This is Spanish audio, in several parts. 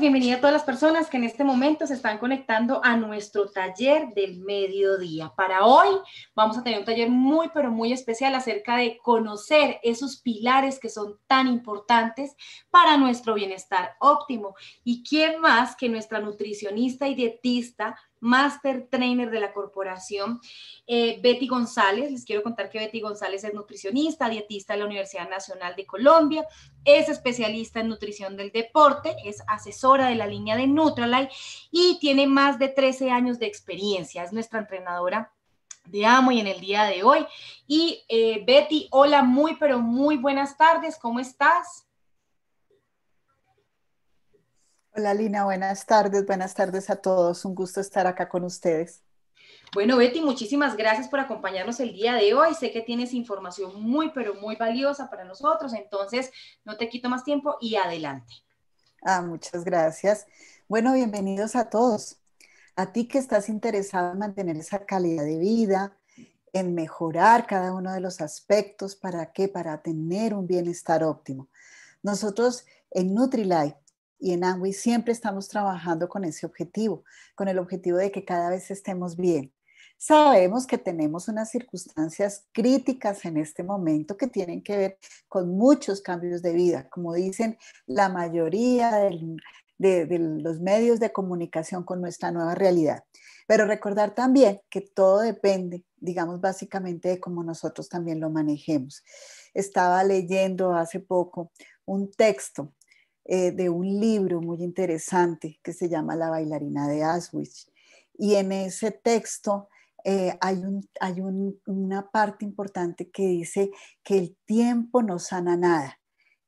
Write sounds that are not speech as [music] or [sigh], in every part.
bienvenida a todas las personas que en este momento se están conectando a nuestro taller del mediodía. Para hoy vamos a tener un taller muy, pero muy especial acerca de conocer esos pilares que son tan importantes para nuestro bienestar óptimo. ¿Y quién más que nuestra nutricionista y dietista Master Trainer de la corporación. Eh, Betty González, les quiero contar que Betty González es nutricionista, dietista de la Universidad Nacional de Colombia, es especialista en nutrición del deporte, es asesora de la línea de Nutralight y tiene más de 13 años de experiencia. Es nuestra entrenadora de Amo y en el día de hoy. Y eh, Betty, hola, muy, pero muy buenas tardes, ¿cómo estás? Hola Lina, buenas tardes, buenas tardes a todos, un gusto estar acá con ustedes. Bueno, Betty, muchísimas gracias por acompañarnos el día de hoy. Sé que tienes información muy, pero muy valiosa para nosotros, entonces no te quito más tiempo y adelante. Ah, muchas gracias. Bueno, bienvenidos a todos. A ti que estás interesado en mantener esa calidad de vida, en mejorar cada uno de los aspectos, ¿para qué? Para tener un bienestar óptimo. Nosotros en NutriLife y en Angui siempre estamos trabajando con ese objetivo, con el objetivo de que cada vez estemos bien. Sabemos que tenemos unas circunstancias críticas en este momento que tienen que ver con muchos cambios de vida. Como dicen la mayoría de, de, los medios de comunicación con nuestra nueva realidad. Pero recordar también que todo depende, digamos, básicamente de cómo nosotros también lo manejemos. Estaba leyendo hace poco un texto eh, de un libro muy interesante que se llama La bailarina de Aswich. Y en ese texto eh, hay, una parte importante que dice que el tiempo no sana nada,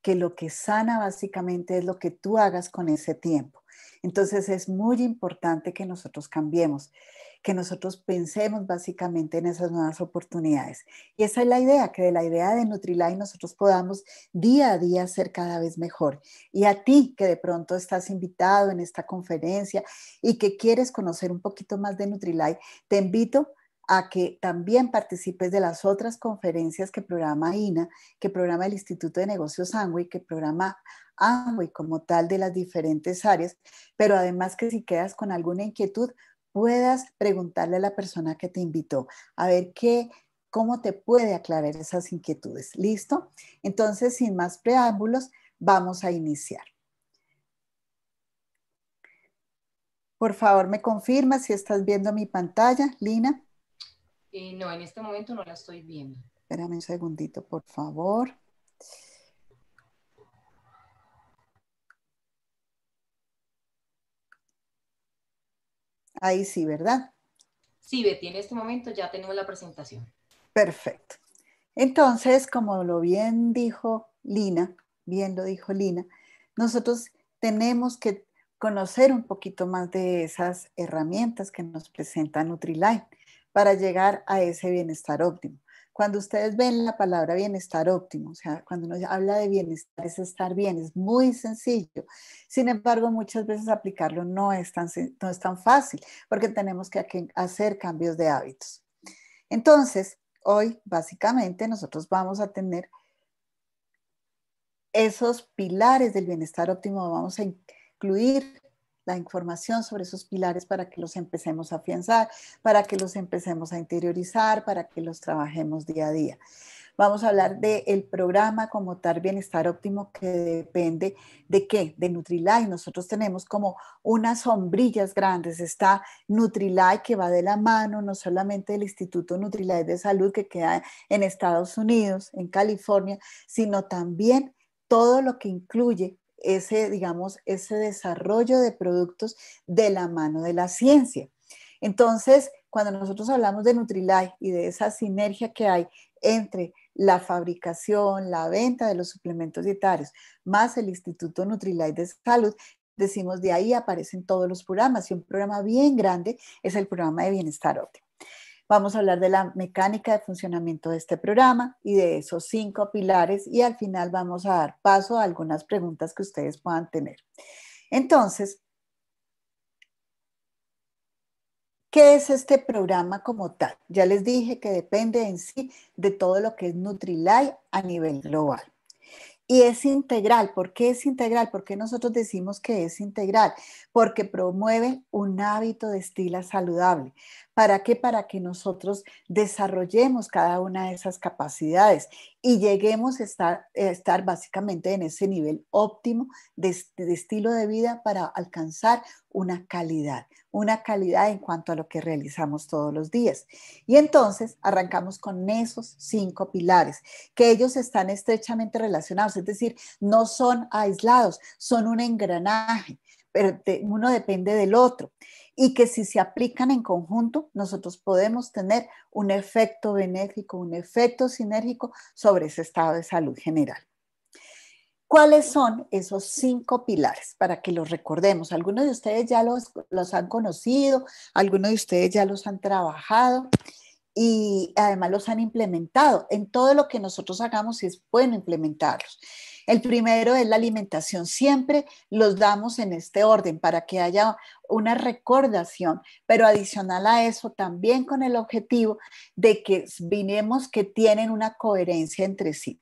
que lo que sana básicamente es lo que tú hagas con ese tiempo. Entonces es muy importante que nosotros cambiemos que nosotros pensemos básicamente en esas nuevas oportunidades. Y esa es la idea, que de la idea de Nutrilite nosotros podamos día a día ser cada vez mejor. Y a ti que de pronto estás invitado en esta conferencia y que quieres conocer un poquito más de Nutrilite, te invito a que también participes de las otras conferencias que programa INA, que programa el Instituto de Negocios Angui, que programa Angui como tal de las diferentes áreas, pero además que si quedas con alguna inquietud, puedas preguntarle a la persona que te invitó, a ver qué, cómo te puede aclarar esas inquietudes. ¿Listo? Entonces, sin más preámbulos, vamos a iniciar. Por favor, me confirma si estás viendo mi pantalla, Lina. Eh, no, en este momento no la estoy viendo. Espérame un segundito, por favor. Ahí sí, ¿verdad? Sí, Betty, en este momento ya tenemos la presentación. Perfecto. Entonces, como lo bien dijo Lina, bien lo dijo Lina, nosotros tenemos que conocer un poquito más de esas herramientas que nos presenta Nutriline para llegar a ese bienestar óptimo. Cuando ustedes ven la palabra bienestar óptimo, o sea, cuando uno habla de bienestar es estar bien, es muy sencillo. Sin embargo, muchas veces aplicarlo no es tan, no es tan fácil porque tenemos que hacer cambios de hábitos. Entonces, hoy básicamente nosotros vamos a tener esos pilares del bienestar óptimo, vamos a incluir la información sobre esos pilares para que los empecemos a afianzar, para que los empecemos a interiorizar, para que los trabajemos día a día. Vamos a hablar del programa como tal Bienestar Óptimo que depende de qué? De Nutrilite. Nosotros tenemos como unas sombrillas grandes. Está Nutrilite que va de la mano no solamente del Instituto Nutrilite de Salud que queda en Estados Unidos, en California, sino también todo lo que incluye ese, digamos, ese desarrollo de productos de la mano de la ciencia. Entonces, cuando nosotros hablamos de Nutrilite y de esa sinergia que hay entre la fabricación, la venta de los suplementos dietarios, más el Instituto Nutrilite de Salud, decimos de ahí aparecen todos los programas y un programa bien grande es el programa de bienestar óptimo. Vamos a hablar de la mecánica de funcionamiento de este programa y de esos cinco pilares y al final vamos a dar paso a algunas preguntas que ustedes puedan tener. Entonces, ¿Qué es este programa como tal? Ya les dije que depende en sí de todo lo que es NutriLife a nivel global. Y es integral. ¿Por qué es integral? ¿Por qué nosotros decimos que es integral? Porque promueve un hábito de estilo saludable, ¿Para qué? Para que nosotros desarrollemos cada una de esas capacidades y lleguemos a estar, estar básicamente en ese nivel óptimo de, estilo de vida para alcanzar una calidad, una calidad en cuanto a lo que realizamos todos los días. Y entonces arrancamos con esos cinco pilares, que ellos están estrechamente relacionados, es decir, no son aislados, son un engranaje, pero uno depende del otro y que si se aplican en conjunto, nosotros podemos tener un efecto benéfico, un efecto sinérgico sobre ese estado de salud general. ¿Cuáles son esos cinco pilares? Para que los recordemos. Algunos de ustedes ya los, han conocido, algunos de ustedes ya los han trabajado y además los han implementado. En todo lo que nosotros hagamos es bueno implementarlos. El primero es la alimentación. Siempre los damos en este orden para que haya una recordación, pero adicional a eso también con el objetivo de que vinemos que tienen una coherencia entre sí.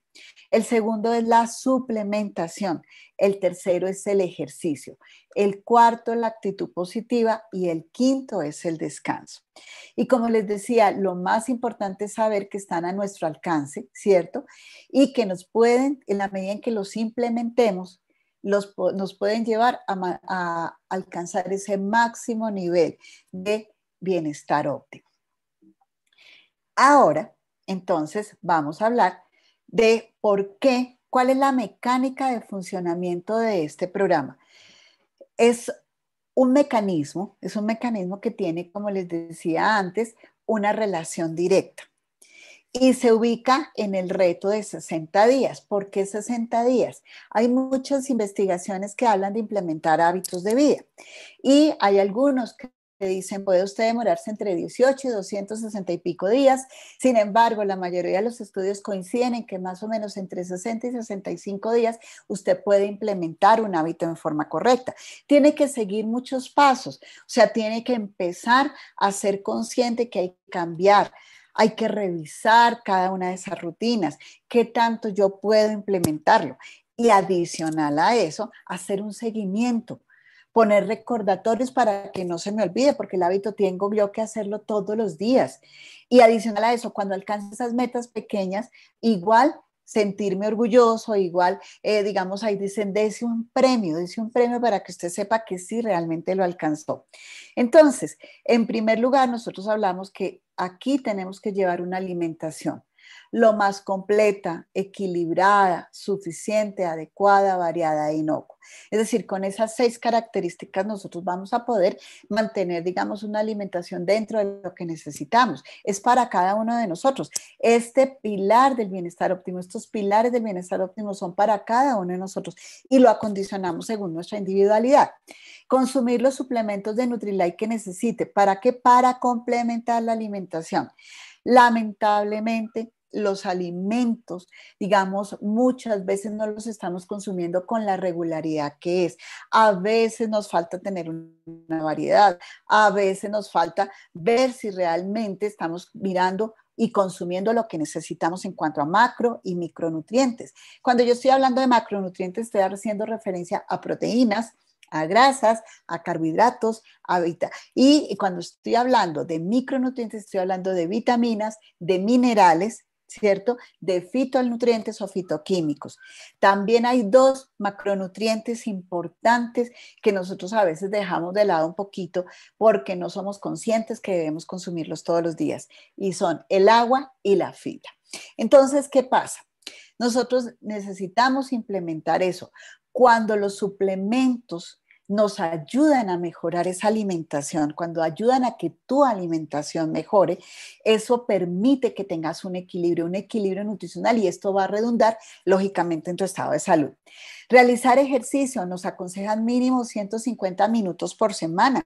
El segundo es la suplementación. El tercero es el ejercicio. El cuarto es la actitud positiva y el quinto es el descanso. Y como les decía, lo más importante es saber que están a nuestro alcance, ¿cierto? Y que nos pueden, en la medida en que los implementemos, nos pueden llevar a, a alcanzar ese máximo nivel de bienestar óptimo. Ahora, entonces, vamos a hablar de por qué, cuál es la mecánica de funcionamiento de este programa. Es un mecanismo, es un mecanismo que tiene, como les decía antes, una relación directa y se ubica en el reto de 60 días. ¿Por qué 60 días? Hay muchas investigaciones que hablan de implementar hábitos de vida y hay algunos que le dicen puede usted demorarse entre 18 y 260 y pico días. Sin embargo, la mayoría de los estudios coinciden en que más o menos entre 60 y 65 días usted puede implementar un hábito en forma correcta. Tiene que seguir muchos pasos, o sea, tiene que empezar a ser consciente que hay que cambiar. Hay que revisar cada una de esas rutinas, qué tanto yo puedo implementarlo. Y adicional a eso, hacer un seguimiento poner recordatorios para que no se me olvide, porque el hábito tengo yo que hacerlo todos los días. Y adicional a eso, cuando alcance esas metas pequeñas, igual sentirme orgulloso, igual, eh, digamos, ahí dicen, un premio, dice un premio para que usted sepa que sí realmente lo alcanzó. Entonces, en primer lugar, nosotros hablamos que aquí tenemos que llevar una alimentación lo más completa, equilibrada, suficiente, adecuada, variada e inocua. Es decir, con esas seis características nosotros vamos a poder mantener, digamos, una alimentación dentro de lo que necesitamos. Es para cada uno de nosotros. Este pilar del bienestar óptimo, estos pilares del bienestar óptimo son para cada uno de nosotros y lo acondicionamos según nuestra individualidad. Consumir los suplementos de Nutrilite que necesite. ¿Para qué? Para complementar la alimentación. Lamentablemente, los alimentos, digamos, muchas veces no los estamos consumiendo con la regularidad que es. A veces nos falta tener una variedad, a veces nos falta ver si realmente estamos mirando y consumiendo lo que necesitamos en cuanto a macro y micronutrientes. Cuando yo estoy hablando de macronutrientes, estoy haciendo referencia a proteínas, a grasas, a carbohidratos, a y cuando estoy hablando de micronutrientes, estoy hablando de vitaminas, de minerales ¿cierto? De fitonutrientes o fitoquímicos. También hay dos macronutrientes importantes que nosotros a veces dejamos de lado un poquito porque no somos conscientes que debemos consumirlos todos los días y son el agua y la fibra. Entonces, ¿qué pasa? Nosotros necesitamos implementar eso. Cuando los suplementos nos ayudan a mejorar esa alimentación, cuando ayudan a que tu alimentación mejore, eso permite que tengas un equilibrio, un equilibrio nutricional y esto va a redundar lógicamente en tu estado de salud. Realizar ejercicio nos aconsejan mínimo 150 minutos por semana.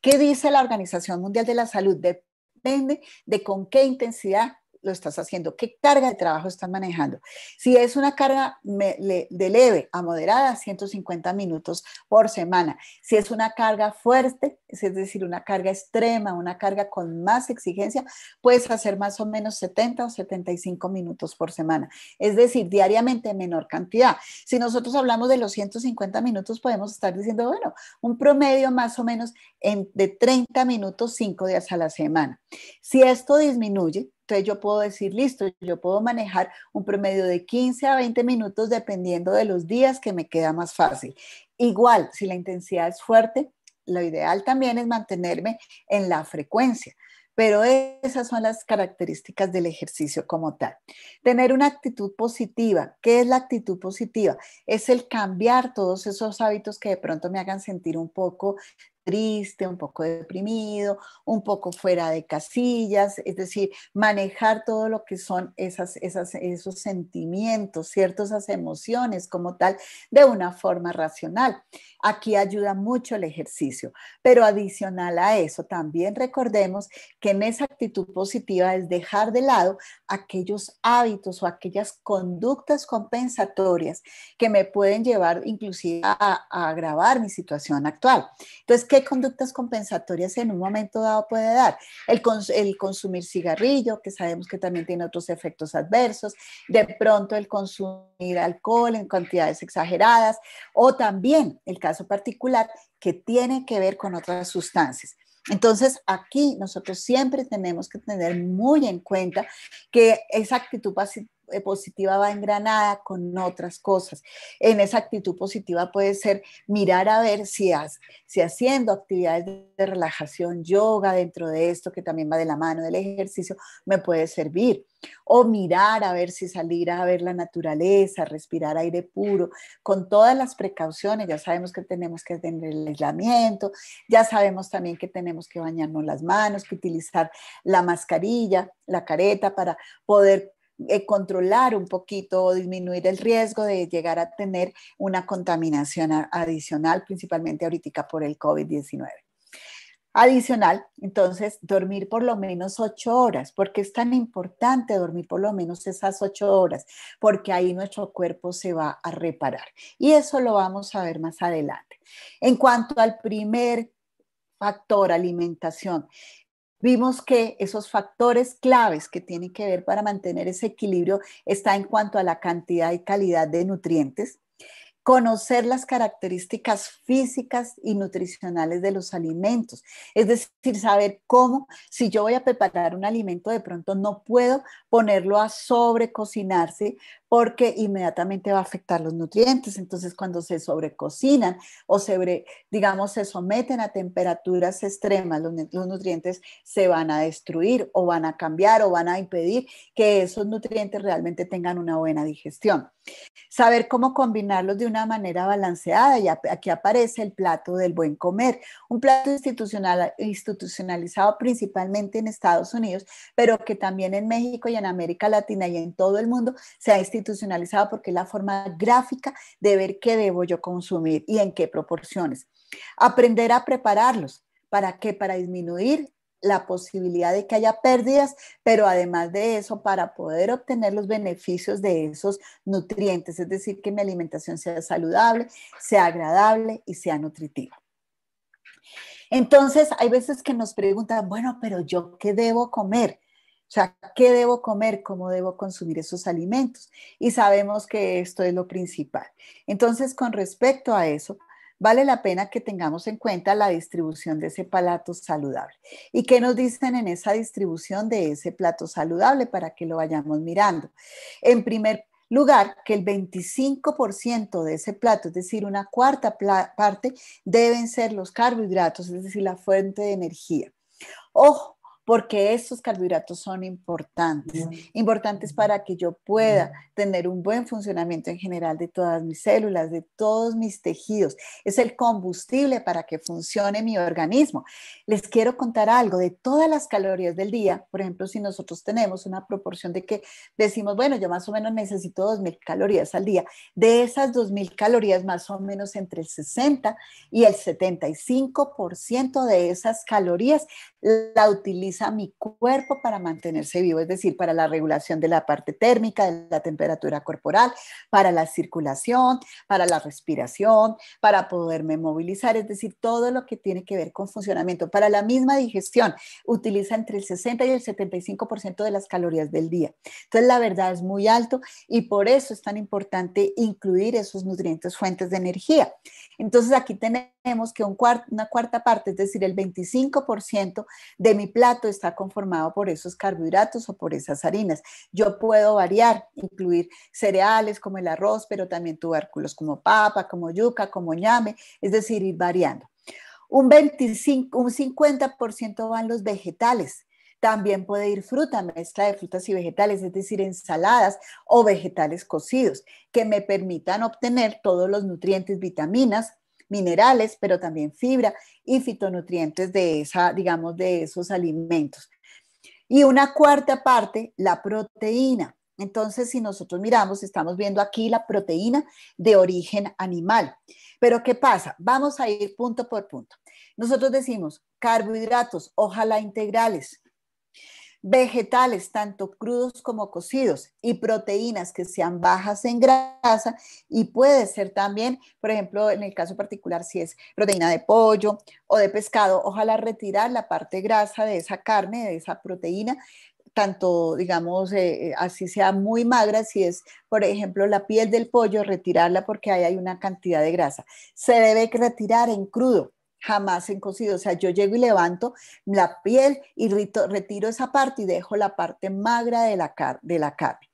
¿Qué dice la Organización Mundial de la Salud? Depende de con qué intensidad lo estás haciendo, qué carga de trabajo estás manejando. Si es una carga de leve a moderada, 150 minutos por semana. Si es una carga fuerte, es decir, una carga extrema, una carga con más exigencia, puedes hacer más o menos 70 o 75 minutos por semana. Es decir, diariamente menor cantidad. Si nosotros hablamos de los 150 minutos, podemos estar diciendo, bueno, un promedio más o menos de 30 minutos, 5 días a la semana. Si esto disminuye, entonces yo puedo decir, listo, yo puedo manejar un promedio de 15 a 20 minutos dependiendo de los días que me queda más fácil. Igual, si la intensidad es fuerte, lo ideal también es mantenerme en la frecuencia. Pero esas son las características del ejercicio como tal. Tener una actitud positiva. ¿Qué es la actitud positiva? Es el cambiar todos esos hábitos que de pronto me hagan sentir un poco triste, un poco deprimido, un poco fuera de casillas, es decir, manejar todo lo que son esas, esas, esos sentimientos, ciertas emociones como tal, de una forma racional. Aquí ayuda mucho el ejercicio, pero adicional a eso, también recordemos que en esa actitud positiva es dejar de lado aquellos hábitos o aquellas conductas compensatorias que me pueden llevar inclusive a, agravar mi situación actual. Entonces, ¿qué conductas compensatorias en un momento dado puede dar? El, el consumir cigarrillo, que sabemos que también tiene otros efectos adversos, de pronto el consumir alcohol en cantidades exageradas o también el caso particular que tiene que ver con otras sustancias. Entonces, aquí nosotros siempre tenemos que tener muy en cuenta que esa actitud eh, positiva va engranada con otras cosas. En esa actitud positiva puede ser mirar a ver si, has, si haciendo actividades de relajación, yoga dentro de esto, que también va de la mano del ejercicio, me puede servir. O mirar a ver si salir a ver la naturaleza, respirar aire puro, con todas las precauciones. Ya sabemos que tenemos que tener el aislamiento, ya sabemos también que tenemos que bañarnos las manos, que utilizar la mascarilla, la careta para poder eh, controlar un poquito o disminuir el riesgo de llegar a tener una contaminación adicional, principalmente ahorita por el COVID-19. Adicional, entonces, dormir por lo menos ocho horas. porque es tan importante dormir por lo menos esas ocho horas? Porque ahí nuestro cuerpo se va a reparar. Y eso lo vamos a ver más adelante. En cuanto al primer factor, alimentación, vimos que esos factores claves que tienen que ver para mantener ese equilibrio está en cuanto a la cantidad y calidad de nutrientes, conocer las características físicas y nutricionales de los alimentos, es decir, saber cómo, si yo voy a preparar un alimento, de pronto no puedo ponerlo a sobrecocinarse porque inmediatamente va a afectar los nutrientes. Entonces, cuando se sobrecocinan o se, digamos, se someten a temperaturas extremas, los, nutrientes se van a destruir o van a cambiar o van a impedir que esos nutrientes realmente tengan una buena digestión. Saber cómo combinarlos de una manera balanceada y aquí aparece el plato del buen comer, un plato institucionalizado principalmente en Estados Unidos, pero que también en México y en América Latina y en todo el mundo se ha institucionalizado porque es la forma gráfica de ver qué debo yo consumir y en qué proporciones. Aprender a prepararlos. ¿Para qué? Para disminuir la posibilidad de que haya pérdidas, pero además de eso, para poder obtener los beneficios de esos nutrientes, es decir, que mi alimentación sea saludable, sea agradable y sea nutritiva. Entonces, hay veces que nos preguntan, bueno, pero yo qué debo comer? O sea, ¿qué debo comer? ¿Cómo debo consumir esos alimentos? Y sabemos que esto es lo principal. Entonces, con respecto a eso, vale la pena que tengamos en cuenta la distribución de ese plato saludable. ¿Y qué nos dicen en esa distribución de ese plato saludable para que lo vayamos mirando? En primer lugar, que el 25% de ese plato, es decir, una cuarta parte, deben ser los carbohidratos, es decir, la fuente de energía. Ojo, porque estos carbohidratos son importantes, importantes para que yo pueda tener un buen funcionamiento en general de todas mis células, de todos mis tejidos. Es el combustible para que funcione mi organismo. Les quiero contar algo de todas las calorías del día. Por ejemplo, si nosotros tenemos una proporción de que decimos, bueno, yo más o menos necesito 2.000 calorías al día. De esas 2.000 calorías, más o menos entre el 60 y el 75% de esas calorías la utilizamos utiliza mi cuerpo para mantenerse vivo, es decir, para la regulación de la parte térmica, de la temperatura corporal, para la circulación, para la respiración, para poderme movilizar, es decir, todo lo que tiene que ver con funcionamiento. Para la misma digestión, utiliza entre el 60 y el 75% de las calorías del día. Entonces, la verdad es muy alto y por eso es tan importante incluir esos nutrientes fuentes de energía. Entonces, aquí tenemos que un cuarto, una cuarta parte, es decir, el 25% de mi plato está conformado por esos carbohidratos o por esas harinas. Yo puedo variar, incluir cereales como el arroz, pero también tubérculos como papa, como yuca, como ñame, es decir, ir variando. Un, 25, un 50% van los vegetales. También puede ir fruta, mezcla de frutas y vegetales, es decir, ensaladas o vegetales cocidos, que me permitan obtener todos los nutrientes, vitaminas, minerales, pero también fibra y fitonutrientes de esa, digamos, de esos alimentos. Y una cuarta parte, la proteína. Entonces, si nosotros miramos, estamos viendo aquí la proteína de origen animal. Pero ¿qué pasa? Vamos a ir punto por punto. Nosotros decimos carbohidratos, ojalá integrales, vegetales, tanto crudos como cocidos, y proteínas que sean bajas en grasa, y puede ser también, por ejemplo, en el caso particular, si es proteína de pollo o de pescado, ojalá retirar la parte grasa de esa carne, de esa proteína, tanto, digamos, eh, eh, así sea muy magra, si es, por ejemplo, la piel del pollo, retirarla porque ahí hay una cantidad de grasa. Se debe retirar en crudo jamás cocido. O sea, yo llego y levanto la piel y retiro esa parte y dejo la parte magra de la, car de la carne.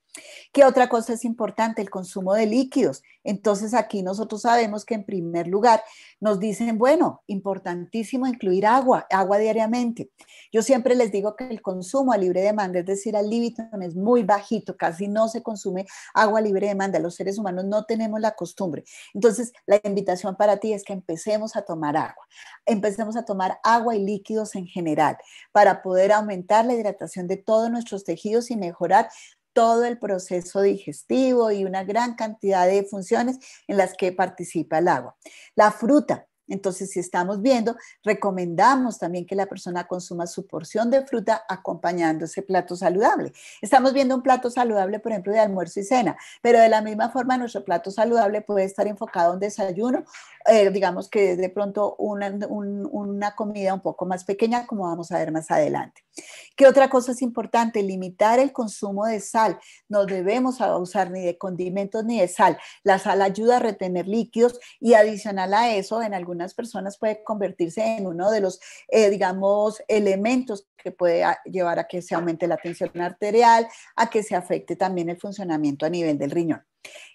¿Qué otra cosa es importante? El consumo de líquidos. Entonces aquí nosotros sabemos que en primer lugar nos dicen, bueno, importantísimo incluir agua, agua diariamente. Yo siempre les digo que el consumo a libre demanda, es decir, al libido es muy bajito, casi no se consume agua a libre demanda. Los seres humanos no tenemos la costumbre. Entonces la invitación para ti es que empecemos a tomar agua. Empecemos a tomar agua y líquidos en general para poder aumentar la hidratación de todos nuestros tejidos y mejorar todo el proceso digestivo y una gran cantidad de funciones en las que participa el agua. La fruta, entonces, si estamos viendo, recomendamos también que la persona consuma su porción de fruta acompañando ese plato saludable. Estamos viendo un plato saludable, por ejemplo, de almuerzo y cena, pero de la misma forma nuestro plato saludable puede estar enfocado a un desayuno, eh, digamos que de pronto una, comida un poco más pequeña, como vamos a ver más adelante. ¿Qué otra cosa es importante? Limitar el consumo de sal. No debemos usar ni de condimentos ni de sal. La sal ayuda a retener líquidos y adicional a eso, en algún personas puede convertirse en uno de los, eh, digamos, elementos que puede llevar a que se aumente la tensión arterial, a que se afecte también el funcionamiento a nivel del riñón.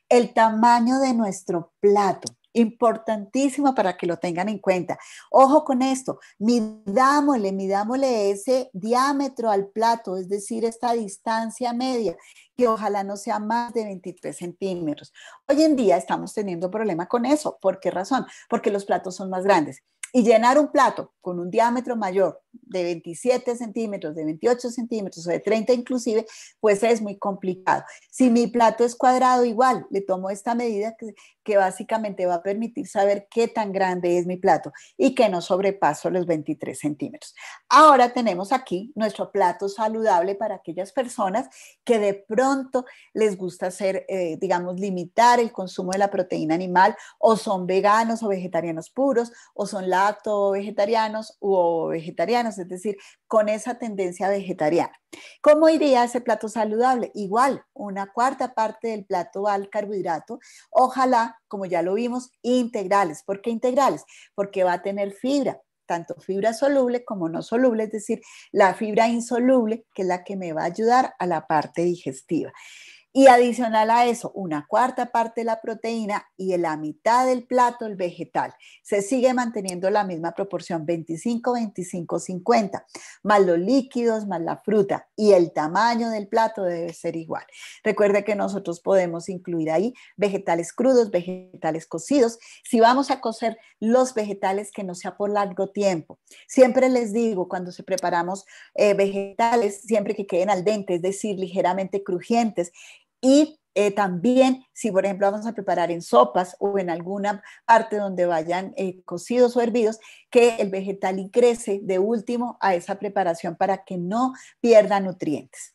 El tamaño de nuestro plato importantísimo para que lo tengan en cuenta. Ojo con esto, midámosle, midámosle ese diámetro al plato, es decir, esta distancia media, que ojalá no sea más de 23 centímetros. Hoy en día estamos teniendo problema con eso. ¿Por qué razón? Porque los platos son más grandes. Y llenar un plato con un diámetro mayor de 27 centímetros, de 28 centímetros o de 30 inclusive, pues es muy complicado. Si mi plato es cuadrado, igual, le tomo esta medida que, básicamente va a permitir saber qué tan grande es mi plato y que no sobrepaso los 23 centímetros. Ahora tenemos aquí nuestro plato saludable para aquellas personas que de pronto les gusta hacer, eh, digamos, limitar el consumo de la proteína animal o son veganos o vegetarianos puros o son lacto vegetarianos o vegetarianos es decir, con esa tendencia vegetariana. ¿Cómo iría ese plato saludable? Igual, una cuarta parte del plato al carbohidrato, ojalá, como ya lo vimos, integrales. ¿Por qué integrales? Porque va a tener fibra, tanto fibra soluble como no soluble, es decir, la fibra insoluble, que es la que me va a ayudar a la parte digestiva. Y adicional a eso, una cuarta parte de la proteína y en la mitad del plato el vegetal. Se sigue manteniendo la misma proporción, 25, 25, 50, más los líquidos, más la fruta. Y el tamaño del plato debe ser igual. Recuerde que nosotros podemos incluir ahí vegetales crudos, vegetales cocidos. Si vamos a cocer los vegetales que no sea por largo tiempo. Siempre les digo, cuando se preparamos eh, vegetales, siempre que queden al dente, es decir, ligeramente crujientes y eh, también, si por ejemplo vamos a preparar en sopas o en alguna parte donde vayan eh, cocidos o hervidos, que el vegetal ingrese de último a esa preparación para que no pierda nutrientes.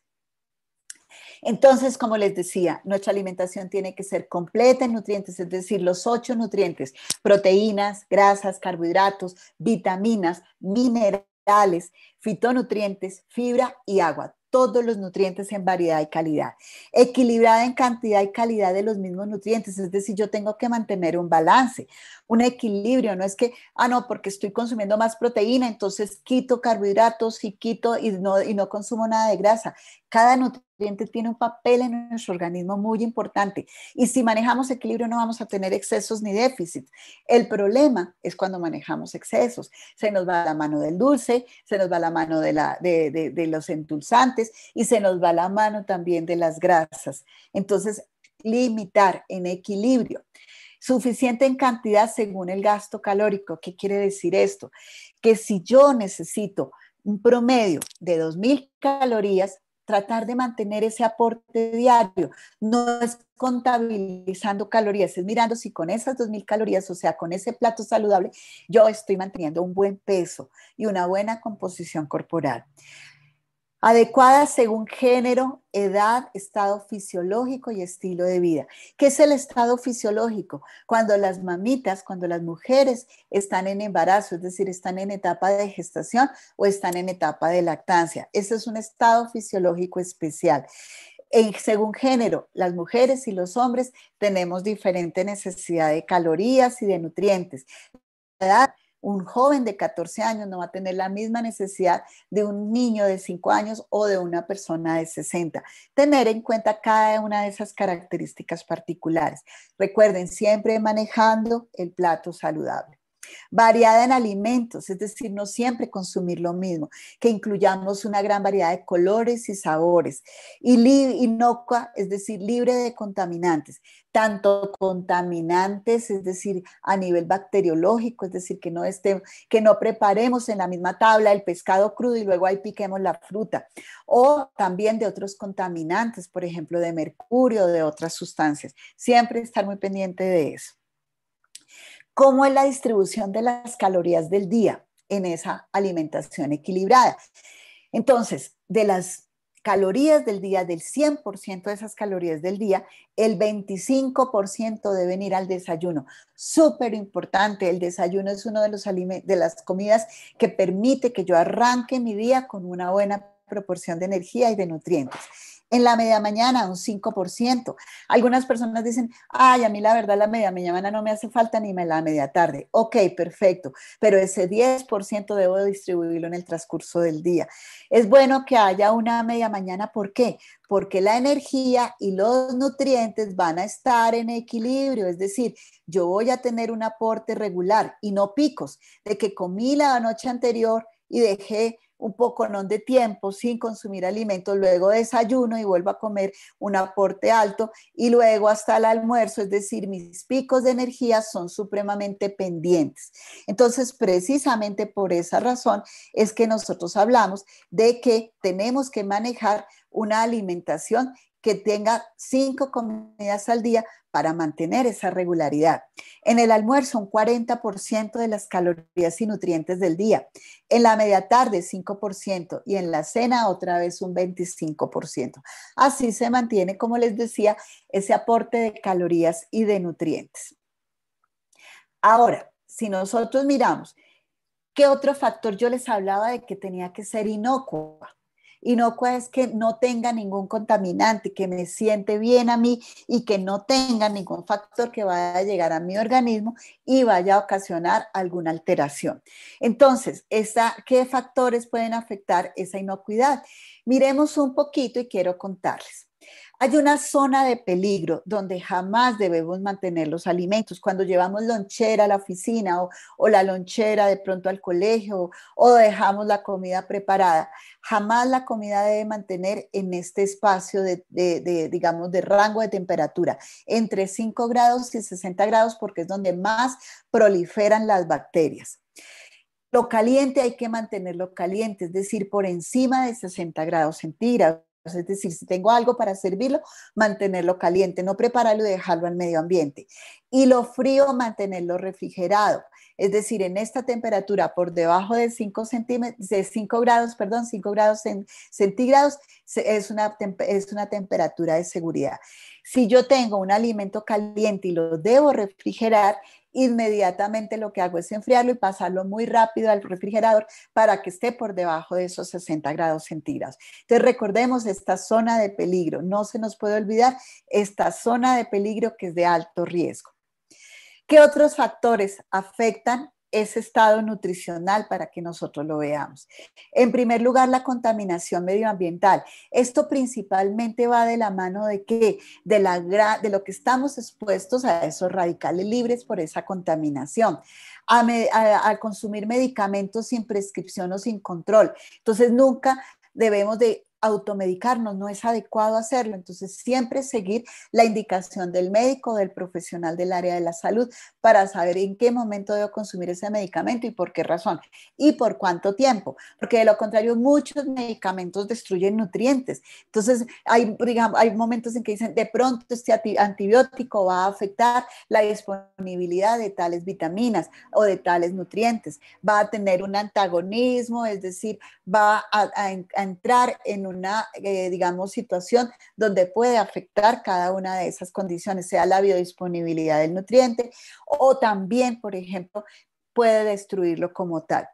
Entonces, como les decía, nuestra alimentación tiene que ser completa en nutrientes, es decir, los ocho nutrientes, proteínas, grasas, carbohidratos, vitaminas, minerales, fitonutrientes, fibra y agua todos los nutrientes en variedad y calidad, equilibrada en cantidad y calidad de los mismos nutrientes, es decir, yo tengo que mantener un balance, un equilibrio, no es que, ah, no, porque estoy consumiendo más proteína, entonces quito carbohidratos y quito y no, y no consumo nada de grasa. Cada nutriente tiene un papel en nuestro organismo muy importante. Y si manejamos equilibrio no vamos a tener excesos ni déficits. El problema es cuando manejamos excesos. Se nos va la mano del dulce, se nos va la mano de, la, de, los endulzantes y se nos va la mano también de las grasas. Entonces, limitar en equilibrio. Suficiente en cantidad según el gasto calórico. ¿Qué quiere decir esto? Que si yo necesito un promedio de 2.000 calorías, tratar de mantener ese aporte diario. No es contabilizando calorías, es mirando si con esas 2.000 calorías, o sea, con ese plato saludable, yo estoy manteniendo un buen peso y una buena composición corporal. Adecuada según género, edad, estado fisiológico y estilo de vida. ¿Qué es el estado fisiológico? Cuando las mamitas, cuando las mujeres están en embarazo, es decir, están en etapa de gestación o están en etapa de lactancia. Ese es un estado fisiológico especial. según género, las mujeres y los hombres tenemos diferente necesidad de calorías y de nutrientes. La edad un joven de 14 años no va a tener la misma necesidad de un niño de 5 años o de una persona de 60. Tener en cuenta cada una de esas características particulares. Recuerden, siempre manejando el plato saludable variada en alimentos, es decir, no siempre consumir lo mismo, que incluyamos una gran variedad de colores y sabores, y inocua, es decir, libre de contaminantes, tanto contaminantes, es decir, a nivel bacteriológico, es decir, que no, que no preparemos en la misma tabla el pescado crudo y luego ahí piquemos la fruta, o también de otros contaminantes, por ejemplo, de mercurio, de otras sustancias. Siempre estar muy pendiente de eso cómo es la distribución de las calorías del día en esa alimentación equilibrada. Entonces, de las calorías del día, del 100% de esas calorías del día, el 25% deben ir al desayuno. Súper importante, el desayuno es uno de, de las comidas que permite que yo arranque mi día con una buena proporción de energía y de nutrientes. En la media mañana, un 5%. Algunas personas dicen, ay, a mí la verdad la media mañana no me hace falta ni me la media tarde. Ok, perfecto, pero ese 10% debo distribuirlo en el transcurso del día. Es bueno que haya una media mañana, ¿por qué? Porque la energía y los nutrientes van a estar en equilibrio, es decir, yo voy a tener un aporte regular y no picos de que comí la noche anterior y dejé un poco non de tiempo sin consumir alimentos, luego desayuno y vuelvo a comer un aporte alto y luego hasta el almuerzo, es decir, mis picos de energía son supremamente pendientes. Entonces, precisamente por esa razón es que nosotros hablamos de que tenemos que manejar una alimentación que tenga cinco comidas al día para mantener esa regularidad. En el almuerzo, un 40% de las calorías y nutrientes del día. En la media tarde, 5%. Y en la cena, otra vez un 25%. Así se mantiene, como les decía, ese aporte de calorías y de nutrientes. Ahora, si nosotros miramos, ¿qué otro factor yo les hablaba de que tenía que ser inocua? Inocua es que no tenga ningún contaminante, que me siente bien a mí y que no tenga ningún factor que vaya a llegar a mi organismo y vaya a ocasionar alguna alteración. Entonces, ¿qué factores pueden afectar esa inocuidad? Miremos un poquito y quiero contarles. Hay una zona de peligro donde jamás debemos mantener los alimentos. Cuando llevamos lonchera a la oficina o, la lonchera de pronto al colegio o dejamos la comida preparada, jamás la comida debe mantener en este espacio de, digamos, de rango de temperatura, entre 5 grados y 60 grados, porque es donde más proliferan las bacterias. Lo caliente hay que mantenerlo caliente, es decir, por encima de 60 grados centígrados es decir, si tengo algo para servirlo, mantenerlo caliente, no prepararlo y dejarlo al medio ambiente. Y lo frío, mantenerlo refrigerado, es decir, en esta temperatura por debajo de 5 grados, perdón, 5 grados en, centígrados, es una, es una temperatura de seguridad. Si yo tengo un alimento caliente y lo debo refrigerar, inmediatamente lo que hago es enfriarlo y pasarlo muy rápido al refrigerador para que esté por debajo de esos 60 grados centígrados. Entonces recordemos esta zona de peligro, no se nos puede olvidar esta zona de peligro que es de alto riesgo. ¿Qué otros factores afectan ese estado nutricional para que nosotros lo veamos. En primer lugar, la contaminación medioambiental. Esto principalmente va de la mano de que de, de lo que estamos expuestos a esos radicales libres por esa contaminación. a consumir medicamentos sin prescripción o sin control. Entonces, nunca debemos de automedicarnos, no es adecuado hacerlo. Entonces, siempre seguir la indicación del médico, del profesional del área de la salud, para saber en qué momento debo consumir ese medicamento y por qué razón y por cuánto tiempo. Porque de lo contrario, muchos medicamentos destruyen nutrientes. Entonces, hay, digamos, hay momentos en que dicen, de pronto este antibiótico va a afectar la disponibilidad de tales vitaminas o de tales nutrientes. Va a tener un antagonismo, es decir, va a, entrar en una, eh, digamos, situación donde puede afectar cada una de esas condiciones, sea la biodisponibilidad del nutriente o también, por ejemplo, puede destruirlo como tal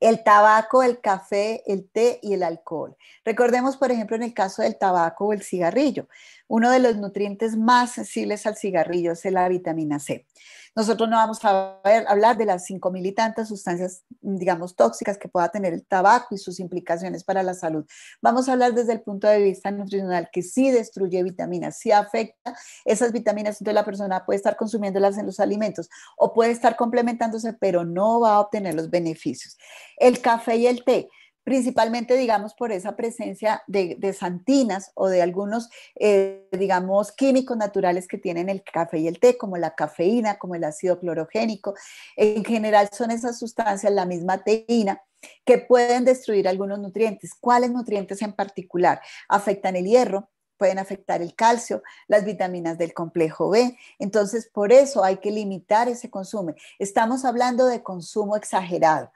el tabaco, el café, el té y el alcohol. Recordemos, por ejemplo, en el caso del tabaco o el cigarrillo uno de los nutrientes más sensibles al cigarrillo es la vitamina C. Nosotros no vamos a hablar de las mil y tantas sustancias, digamos, tóxicas que pueda tener el tabaco y sus implicaciones para la salud. Vamos a hablar desde el punto de vista nutricional, que sí destruye vitaminas, sí afecta esas vitaminas, entonces la persona puede estar consumiéndolas en los alimentos o puede estar complementándose, pero no va a obtener los beneficios. El café y el té principalmente, digamos, por esa presencia de, de santinas o de algunos, eh, digamos, químicos naturales que tienen el café y el té, como la cafeína, como el ácido clorogénico. En general son esas sustancias, la misma teína, que pueden destruir algunos nutrientes. ¿Cuáles nutrientes en particular? Afectan el hierro, pueden afectar el calcio, las vitaminas del complejo B. Entonces, por eso hay que limitar ese consumo. Estamos hablando de consumo exagerado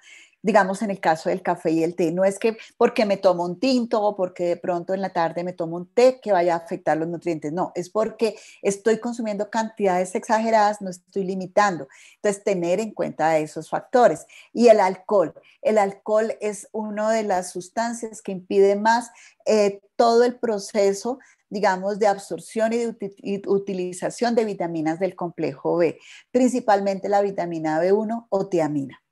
digamos en el caso del café y el té, no es que porque me tomo un tinto o porque de pronto en la tarde me tomo un té que vaya a afectar los nutrientes, no, es porque estoy consumiendo cantidades exageradas, no estoy limitando. Entonces, tener en cuenta esos factores. Y el alcohol, el alcohol es una de las sustancias que impide más eh, todo el proceso digamos, de absorción y de utilización de vitaminas del complejo B, principalmente la vitamina B1 o tiamina.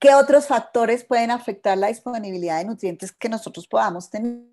¿Qué otros factores pueden afectar la disponibilidad de nutrientes que nosotros podamos tener?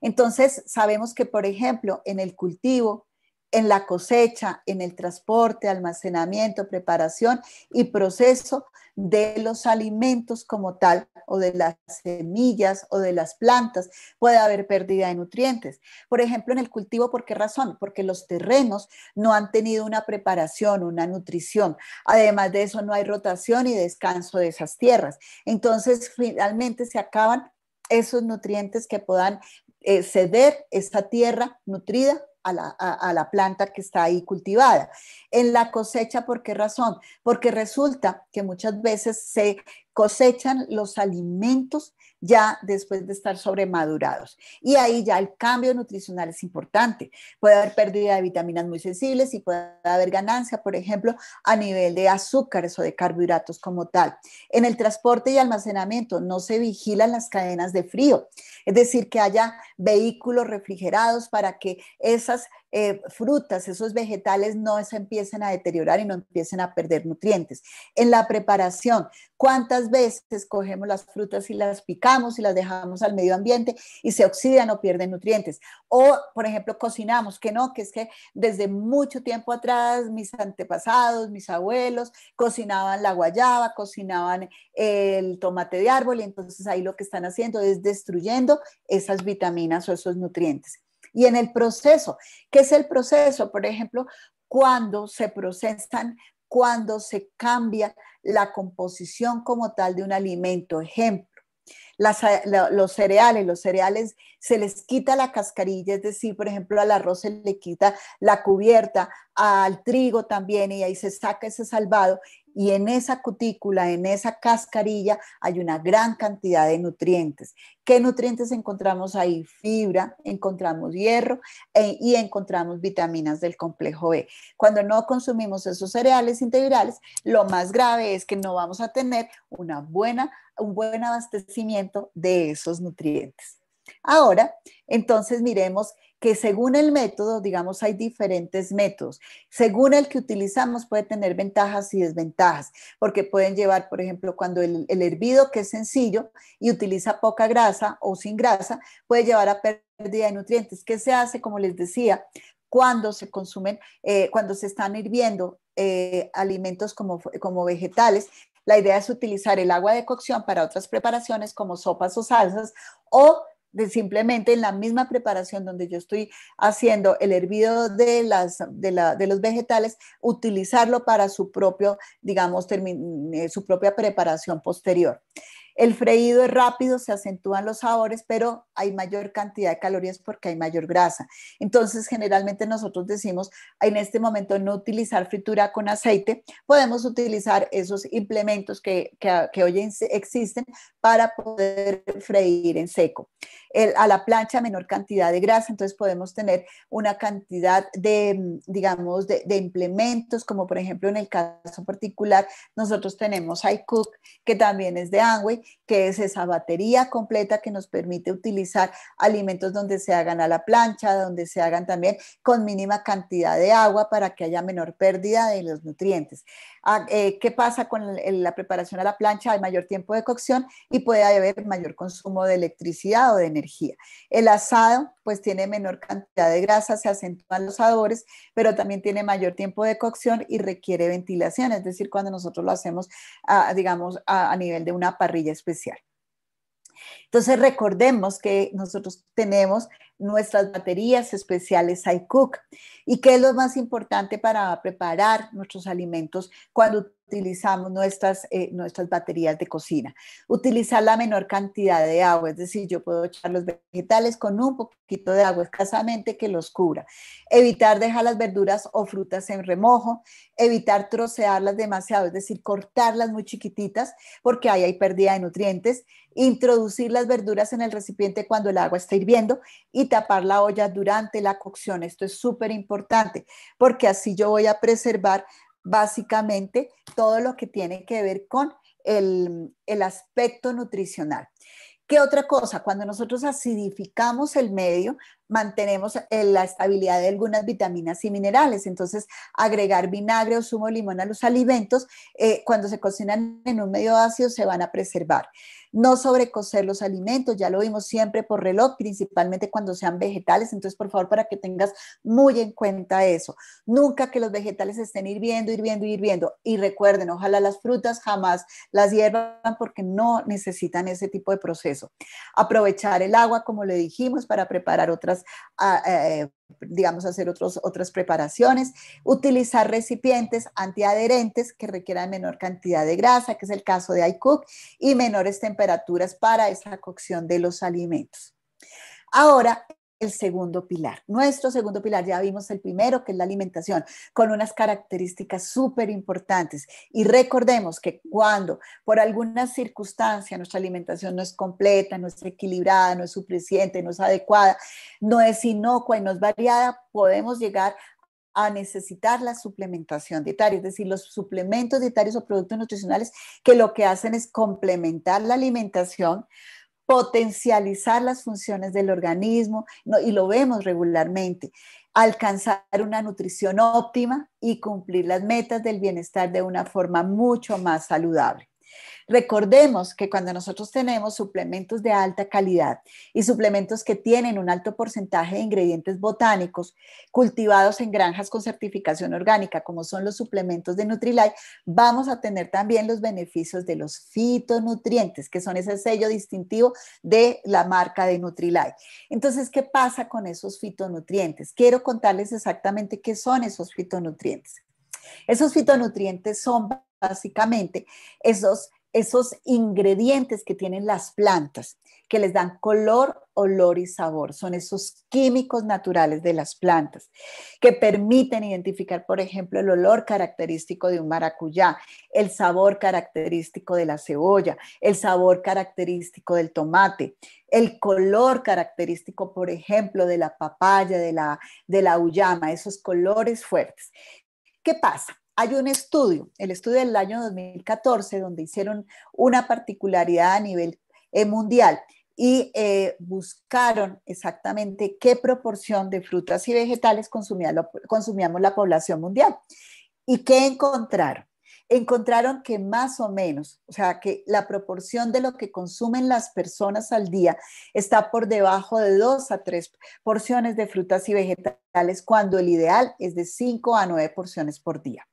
Entonces, sabemos que, por ejemplo, en el cultivo, en la cosecha, en el transporte, almacenamiento, preparación y proceso de los alimentos como tal, o de las semillas o de las plantas, puede haber pérdida de nutrientes. Por ejemplo, en el cultivo, ¿por qué razón? Porque los terrenos no han tenido una preparación, una nutrición. Además de eso, no hay rotación y descanso de esas tierras. Entonces, finalmente se acaban esos nutrientes que puedan eh, ceder esta tierra nutrida a la, a la, planta que está ahí cultivada. En la cosecha, ¿por qué razón? Porque resulta que muchas veces se cosechan los alimentos ya después de estar sobremadurados. Y ahí ya el cambio nutricional es importante. Puede haber pérdida de vitaminas muy sensibles y puede haber ganancia, por ejemplo, a nivel de azúcares o de carbohidratos como tal. En el transporte y almacenamiento no se vigilan las cadenas de frío, es decir, que haya vehículos refrigerados para que esas eh, frutas, esos vegetales no se empiecen a deteriorar y no empiecen a perder nutrientes. En la preparación, ¿cuántas veces cogemos las frutas y las picamos y las dejamos al medio ambiente y se oxidan o pierden nutrientes? O, por ejemplo, cocinamos, que no, que es que desde mucho tiempo atrás mis antepasados, mis abuelos, cocinaban la guayaba, cocinaban el tomate de árbol y entonces ahí lo que están haciendo es destruyendo esas vitaminas o esos nutrientes y en el proceso. ¿Qué es el proceso? Por ejemplo, cuando se procesan, cuando se cambia la composición como tal de un alimento. Ejemplo. los cereales, los cereales se les quita la cascarilla, es decir, por ejemplo, al arroz se le quita la cubierta, al trigo también, y ahí se saca ese salvado y en esa cutícula, en esa cascarilla, hay una gran cantidad de nutrientes. ¿Qué nutrientes encontramos ahí? Fibra, encontramos hierro eh, y encontramos vitaminas del complejo B. Cuando no consumimos esos cereales integrales, lo más grave es que no vamos a tener una buena, un buen abastecimiento de esos nutrientes. Ahora, entonces miremos que según el método, digamos, hay diferentes métodos. Según el que utilizamos puede tener ventajas y desventajas, porque pueden llevar, por ejemplo, cuando el, hervido, que es sencillo y utiliza poca grasa o sin grasa, puede llevar a pérdida de nutrientes. ¿Qué se hace? Como les decía, cuando se consumen, eh, cuando se están hirviendo eh, alimentos como, como vegetales, la idea es utilizar el agua de cocción para otras preparaciones como sopas o salsas o simplemente en la misma preparación donde yo estoy haciendo el hervido de, las, de, los vegetales, utilizarlo para su, propio, digamos, eh, su propia preparación posterior. El freído es rápido, se acentúan los sabores, pero hay mayor cantidad de calorías porque hay mayor grasa. Entonces, generalmente nosotros decimos en este momento no utilizar fritura con aceite, podemos utilizar esos implementos que, que, que hoy existen para poder freír en seco a la plancha menor cantidad de grasa, entonces podemos tener una cantidad de, mm, digamos, de, implementos, como por ejemplo en el caso particular, nosotros tenemos iCook, que también es de Angwe, que es esa batería completa que nos permite utilizar alimentos donde se hagan a la plancha, donde se hagan también con mínima cantidad de agua para que haya menor pérdida de los nutrientes. Ah, eh, ¿Qué pasa con la preparación a la plancha? Hay mayor tiempo de cocción y puede haber mayor consumo de electricidad o de energía el asado, pues tiene menor cantidad de grasa, se acentúan los sabores, pero también tiene mayor tiempo de cocción y requiere ventilación, es decir, cuando nosotros lo hacemos, digamos, a, nivel de una parrilla especial. Entonces recordemos que nosotros tenemos nuestras baterías especiales iCook y que es lo más importante para preparar nuestros alimentos cuando utilizamos nuestras, eh, nuestras baterías de cocina. Utilizar la menor cantidad de agua, es decir, yo puedo echar los vegetales con un poquito de agua escasamente que los cubra. Evitar dejar las verduras o frutas en remojo, evitar trocearlas demasiado, es decir, cortarlas muy chiquititas porque ahí hay pérdida de nutrientes. Introducir las verduras en el recipiente cuando el agua está hirviendo y tapar la olla durante la cocción. Esto es súper importante porque así yo voy a preservar básicamente todo lo que tiene que ver con el, aspecto nutricional. ¿Qué otra cosa? Cuando nosotros acidificamos el medio, mantenemos eh, la estabilidad de algunas vitaminas y minerales. Entonces, agregar vinagre o zumo de limón a los alimentos, eh, cuando se cocinan en un medio ácido, se van a preservar no sobrecocer los alimentos, ya lo vimos siempre por reloj, principalmente cuando sean vegetales, entonces por favor para que tengas muy en cuenta eso. Nunca que los vegetales estén hirviendo, hirviendo, hirviendo. Y recuerden, ojalá las frutas jamás las hiervan porque no necesitan ese tipo de proceso. Aprovechar el agua, como le dijimos, para preparar otras... Ah, eh, digamos, hacer otros, otras preparaciones, utilizar recipientes antiadherentes que requieran menor cantidad de grasa, que es el caso de iCook, y menores temperaturas para esta cocción de los alimentos. Ahora, el segundo pilar. Nuestro segundo pilar, ya vimos el primero, que es la alimentación, con unas características súper importantes. Y recordemos que cuando por alguna circunstancia nuestra alimentación no es completa, no es equilibrada, no es suficiente, no es adecuada, no es inocua y no es variada, podemos llegar a necesitar la suplementación dietaria, es decir, los suplementos dietarios o productos nutricionales que lo que hacen es complementar la alimentación potencializar las funciones del organismo, y lo vemos regularmente, alcanzar una nutrición óptima y cumplir las metas del bienestar de una forma mucho más saludable. Recordemos que cuando nosotros tenemos suplementos de alta calidad y suplementos que tienen un alto porcentaje de ingredientes botánicos cultivados en granjas con certificación orgánica, como son los suplementos de Nutrilite, vamos a tener también los beneficios de los fitonutrientes, que son ese sello distintivo de la marca de Nutrilite. Entonces, ¿qué pasa con esos fitonutrientes? Quiero contarles exactamente qué son esos fitonutrientes. Esos fitonutrientes son básicamente esos esos ingredientes que tienen las plantas, que les dan color, olor y sabor. Son esos químicos naturales de las plantas que permiten identificar, por ejemplo, el olor característico de un maracuyá, el sabor característico de la cebolla, el sabor característico del tomate, el color característico, por ejemplo, de la papaya, de la, de la uyama, esos colores fuertes. ¿Qué pasa? Hay un estudio, el estudio del año 2014, donde hicieron una particularidad a nivel eh, mundial y eh, buscaron exactamente qué proporción de frutas y vegetales consumía consumíamos la población mundial. ¿Y qué encontraron? Encontraron que más o menos, o sea, que la proporción de lo que consumen las personas al día está por debajo de dos a tres porciones de frutas y vegetales, cuando el ideal es de cinco a nueve porciones por día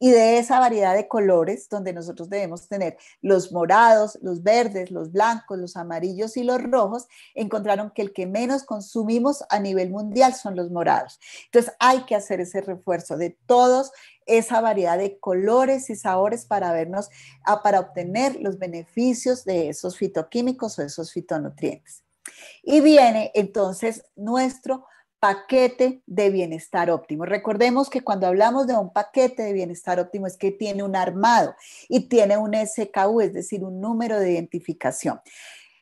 y de esa variedad de colores donde nosotros debemos tener los morados, los verdes, los blancos, los amarillos y los rojos, encontraron que el que menos consumimos a nivel mundial son los morados. Entonces hay que hacer ese refuerzo de todos esa variedad de colores y sabores para vernos, ah, para obtener los beneficios de esos fitoquímicos o esos fitonutrientes. Y viene entonces nuestro paquete de bienestar óptimo. Recordemos que cuando hablamos de un paquete de bienestar óptimo es que tiene un armado y tiene un SKU, es decir, un número de identificación.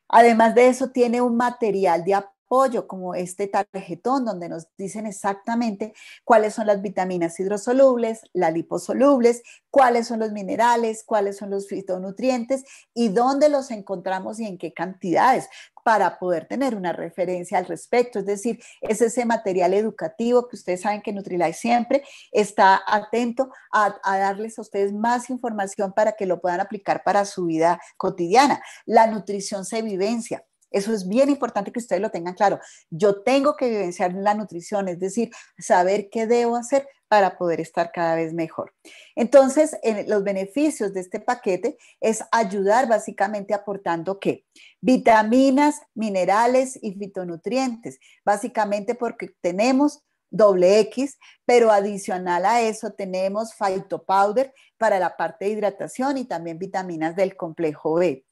Además de eso, tiene un material de apoyo como este tarjetón donde nos dicen exactamente cuáles son las vitaminas hidrosolubles, las liposolubles, cuáles son los minerales, cuáles son los fitonutrientes y dónde los encontramos y en qué cantidades para poder tener una referencia al respecto. Es decir, es ese material educativo que ustedes saben que Nutrilay siempre está atento a, a darles a ustedes más información para que lo puedan aplicar para su vida cotidiana. La nutrición se vivencia. Eso es bien importante que ustedes lo tengan claro. Yo tengo que vivenciar la nutrición, es decir, saber qué debo hacer para poder estar cada vez mejor. Entonces, en los beneficios de este paquete es ayudar básicamente aportando qué? Vitaminas, minerales y fitonutrientes, básicamente porque tenemos doble X, pero adicional a eso tenemos phytopowder para la parte de hidratación y también vitaminas del complejo B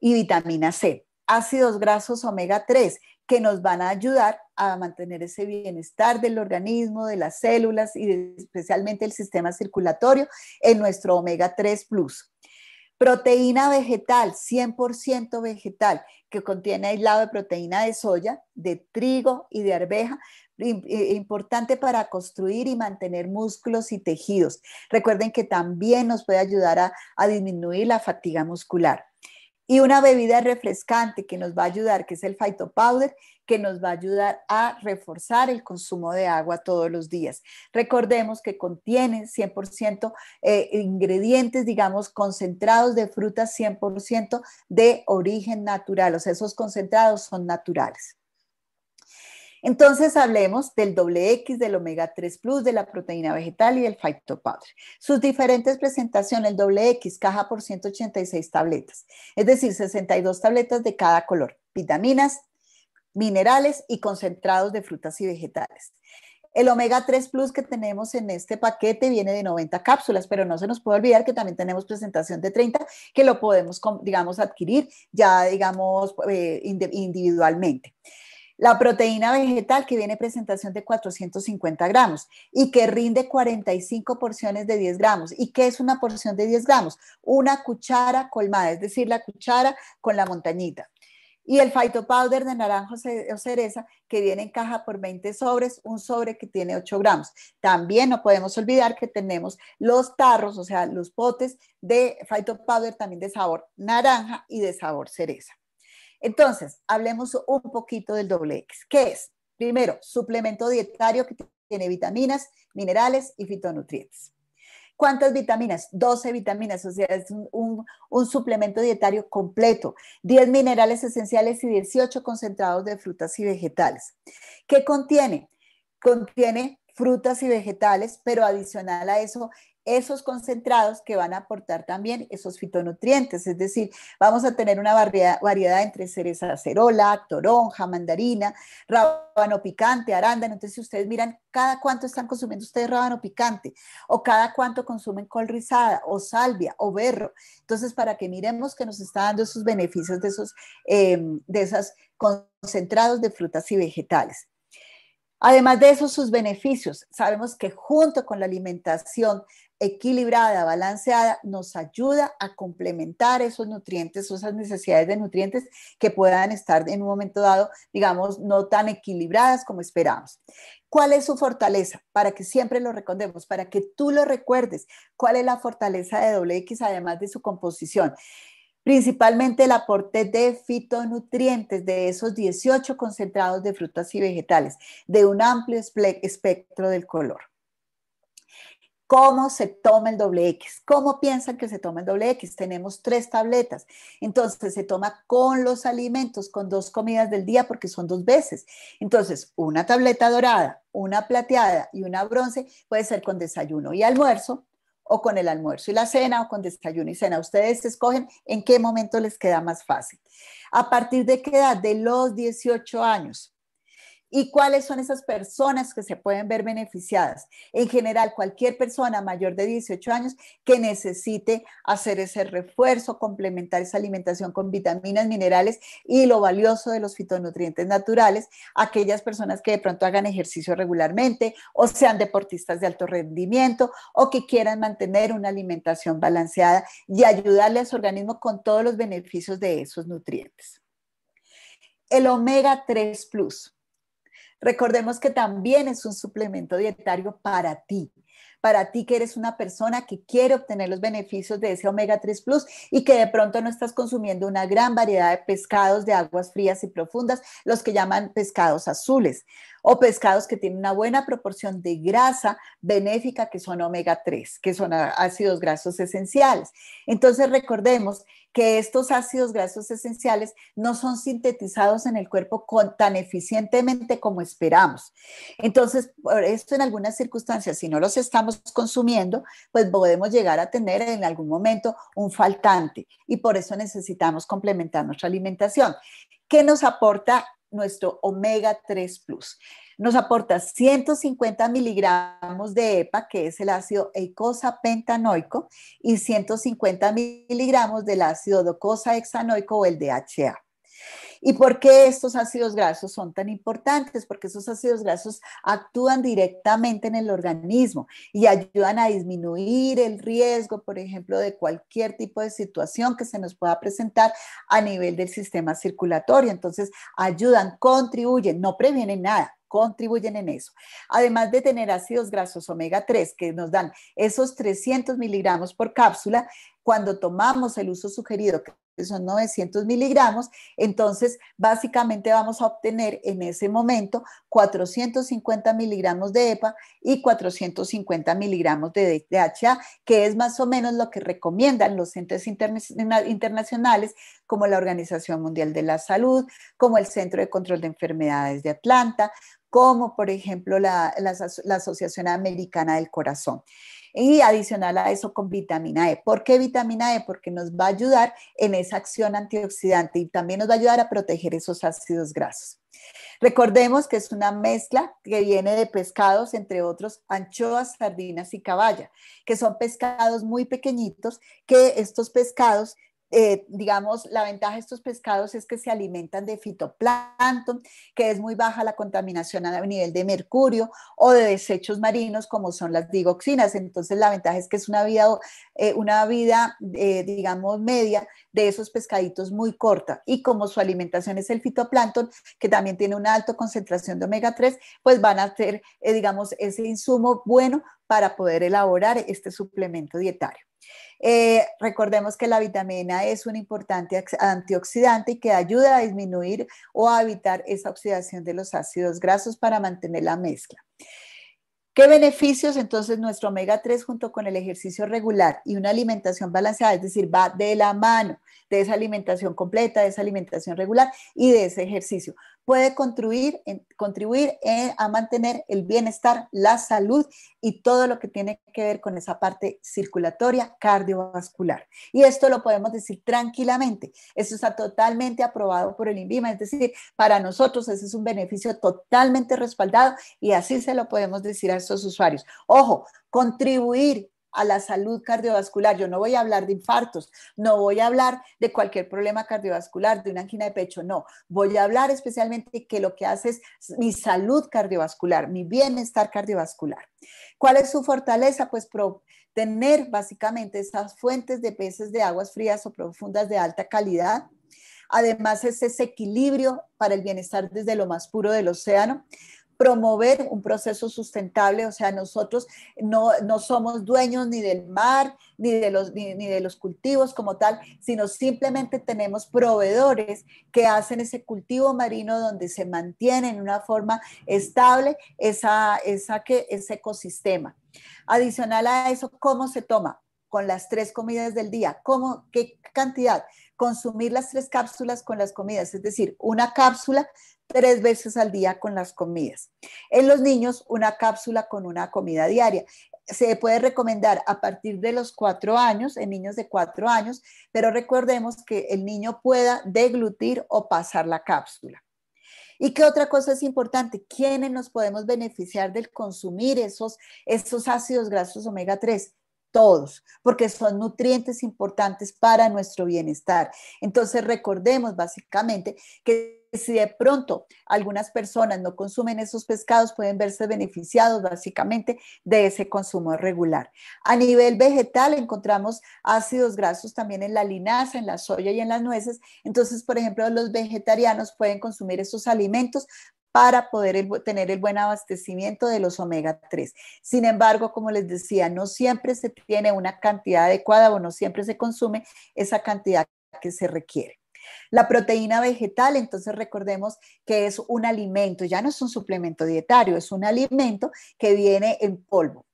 y vitamina C ácidos grasos omega 3 que nos van a ayudar a mantener ese bienestar del organismo, de las células y especialmente el sistema circulatorio en nuestro omega 3 plus. Proteína vegetal, 100% vegetal, que contiene aislado de proteína de soya, de trigo y de arveja, e importante para construir y mantener músculos y tejidos. Recuerden que también nos puede ayudar a disminuir la fatiga muscular y una bebida refrescante que nos va a ayudar, que es el phytopowder, Powder, que nos va a ayudar a reforzar el consumo de agua todos los días. Recordemos que contiene 100% eh, ingredientes, digamos, concentrados de frutas 100% de origen natural, o sea, esos concentrados son naturales. Entonces hablemos del doble X, del omega 3 plus, de la proteína vegetal y del phytopowder. Sus diferentes presentaciones, el doble X, caja por 186 tabletas, es decir, 62 tabletas de cada color, vitaminas, minerales y concentrados de frutas y vegetales. El omega 3 Plus que tenemos en este paquete viene de 90 cápsulas, pero no se nos puede olvidar que también tenemos presentación de 30 que lo podemos, digamos, adquirir ya, digamos, eh, individualmente. La proteína vegetal que viene presentación de 450 gramos y que rinde 45 porciones de 10 gramos. ¿Y qué es una porción de 10 gramos? Una cuchara colmada, es decir, la cuchara con la montañita. Y el powder de naranja o cereza que viene en caja por 20 sobres, un sobre que tiene 8 gramos. También no podemos olvidar que tenemos los tarros, o sea, los potes de powder también de sabor naranja y de sabor cereza. Entonces, hablemos un poquito del doble X. ¿Qué es? Primero, suplemento dietario que tiene vitaminas, minerales y fitonutrientes. ¿Cuántas vitaminas? 12 vitaminas, o sea, es un, suplemento dietario completo. 10 minerales esenciales y 18 concentrados de frutas y vegetales. ¿Qué contiene? Contiene frutas y vegetales, pero adicional a eso esos concentrados que van a aportar también esos fitonutrientes, es decir, vamos a tener una variedad, variedad entre cereza acerola, toronja, mandarina, rábano picante, arándano, entonces si ustedes miran cada cuánto están consumiendo ustedes rábano picante o cada cuánto consumen col rizada o salvia o berro, entonces para que miremos que nos está dando esos beneficios de esos em, de concentrados de frutas y vegetales. Además de esos sus beneficios. Sabemos que junto con la alimentación equilibrada, balanceada, nos ayuda a complementar esos nutrientes, esas necesidades de nutrientes que puedan estar en un momento dado, digamos, no tan equilibradas como esperamos. ¿Cuál es su fortaleza? Para que siempre lo recordemos, para que tú lo recuerdes. ¿Cuál es la fortaleza de WX además de su composición? principalmente el aporte de fitonutrientes, de esos 18 concentrados de frutas y vegetales, de un amplio espectro del color cómo se toma el doble X, cómo piensan que se toma el doble X. Tenemos tres tabletas. Entonces se toma con los alimentos, con dos comidas del día, porque son dos veces. Entonces, una tableta dorada, una plateada y una bronce puede ser con desayuno y almuerzo o con el almuerzo y la cena o con desayuno y cena. Ustedes escogen en qué momento les queda más fácil. ¿A partir de qué edad? De los 18 años y cuáles son esas personas que se pueden ver beneficiadas. En general, cualquier persona mayor de 18 años que necesite hacer ese refuerzo, complementar esa alimentación con vitaminas, minerales y lo valioso de los fitonutrientes naturales, aquellas personas que de pronto hagan ejercicio regularmente o sean deportistas de alto rendimiento o que quieran mantener una alimentación balanceada y ayudarle a su organismo con todos los beneficios de esos nutrientes. El omega 3 plus Recordemos que también es un suplemento dietario para ti, para ti que eres una persona que quiere obtener los beneficios de ese omega 3 plus y que de pronto no estás consumiendo una gran variedad de pescados de aguas frías y profundas, los que llaman pescados azules o pescados que tienen una buena proporción de grasa benéfica, que son omega 3, que son ácidos grasos esenciales. Entonces recordemos que estos ácidos grasos esenciales no son sintetizados en el cuerpo tan eficientemente como esperamos. Entonces, por esto en algunas circunstancias, si no los estamos consumiendo, pues podemos llegar a tener en algún momento un faltante y por eso necesitamos complementar nuestra alimentación. ¿Qué nos aporta nuestro omega 3 plus. Nos aporta 150 miligramos de EPA, que es el ácido eicosapentanoico, y 150 miligramos del ácido docosahexanoico o el DHA. ¿Y por qué estos ácidos grasos son tan importantes? Porque esos ácidos grasos actúan directamente en el organismo y ayudan a disminuir el riesgo, por ejemplo, de cualquier tipo de situación que se nos pueda presentar a nivel del sistema circulatorio. Entonces, ayudan, contribuyen, no previenen nada contribuyen en eso. Además de tener ácidos grasos omega 3 que nos dan esos 300 miligramos por cápsula, cuando tomamos el uso sugerido, son 900 miligramos, entonces básicamente vamos a obtener en ese momento 450 miligramos de EPA y 450 miligramos de DHA, que es más o menos lo que recomiendan los centros internacionales como la Organización Mundial de la Salud, como el Centro de Control de Enfermedades de Atlanta, como por ejemplo la Asociación Americana del Corazón y adicional a eso con vitamina E. ¿Por qué vitamina E? Porque nos va a ayudar en esa acción antioxidante y también nos va a ayudar a proteger esos ácidos grasos. Recordemos que es una mezcla que viene de pescados, entre otros anchoas, sardinas y caballa, que son pescados muy pequeñitos, que estos pescados eh, digamos, la ventaja de estos pescados es que se alimentan de fitoplancton, que es muy baja la contaminación a nivel de mercurio o de desechos marinos como son las digoxinas. Entonces, la ventaja es que es una vida, eh, una vida eh, digamos, media de esos pescaditos muy corta. Y como su alimentación es el fitoplancton, que también tiene una alta concentración de omega 3, pues van a ser, digamos, ese insumo bueno para poder elaborar este suplemento dietario. Eh, recordemos que la vitamina es un importante antioxidante y que ayuda a disminuir o a evitar esa oxidación de los ácidos grasos para mantener la mezcla. ¿Qué beneficios entonces nuestro omega 3 junto con el ejercicio regular y una alimentación balanceada? Es decir, va de la mano de esa alimentación completa, de esa alimentación regular y de ese ejercicio puede contribuir, contribuir a mantener el bienestar, la salud y todo lo que tiene que ver con esa parte circulatoria cardiovascular. Y esto lo podemos decir tranquilamente. Esto está totalmente aprobado por el INVIMA, es decir, para nosotros ese es un beneficio totalmente respaldado y así se lo podemos decir a esos usuarios. Ojo, contribuir a la salud cardiovascular. Yo no voy a hablar de infartos, no voy a hablar de cualquier problema cardiovascular, de una angina de pecho, no. Voy a hablar especialmente que lo que hace es mi salud cardiovascular, mi bienestar cardiovascular. ¿Cuál es su fortaleza? Pues tener básicamente esas fuentes de peces de aguas frías o profundas de alta calidad. Además es ese equilibrio para el bienestar desde lo más puro del océano promover un proceso sustentable, o sea, nosotros no, somos dueños ni del mar, ni de, los, ni, de los cultivos como tal, sino simplemente tenemos proveedores que hacen ese cultivo marino donde se mantiene en una forma estable esa, esa que, ese ecosistema. Adicional a eso, ¿cómo se toma? Con las tres comidas del día. ¿Cómo? ¿Qué cantidad? Consumir las tres cápsulas con las comidas, es decir, una cápsula tres veces al día con las comidas. En los niños, una cápsula con una comida diaria. Se puede recomendar a partir de los cuatro años, en niños de cuatro años, pero recordemos que el niño pueda deglutir o pasar la cápsula. ¿Y qué otra cosa es importante? ¿Quiénes nos podemos beneficiar del consumir esos, esos ácidos grasos omega 3? todos, porque son nutrientes importantes para nuestro bienestar. Entonces recordemos básicamente que si de pronto algunas personas no consumen esos pescados, pueden verse beneficiados básicamente de ese consumo regular. A nivel vegetal encontramos ácidos grasos también en la linaza, en la soya y en las nueces. Entonces, por ejemplo, los vegetarianos pueden consumir esos alimentos para poder tener el buen abastecimiento de los omega 3. Sin embargo, como les decía, no siempre se tiene una cantidad adecuada o no siempre se consume esa cantidad que se requiere. La proteína vegetal, entonces recordemos que es un alimento, ya no es un suplemento dietario, es un alimento que viene en polvo.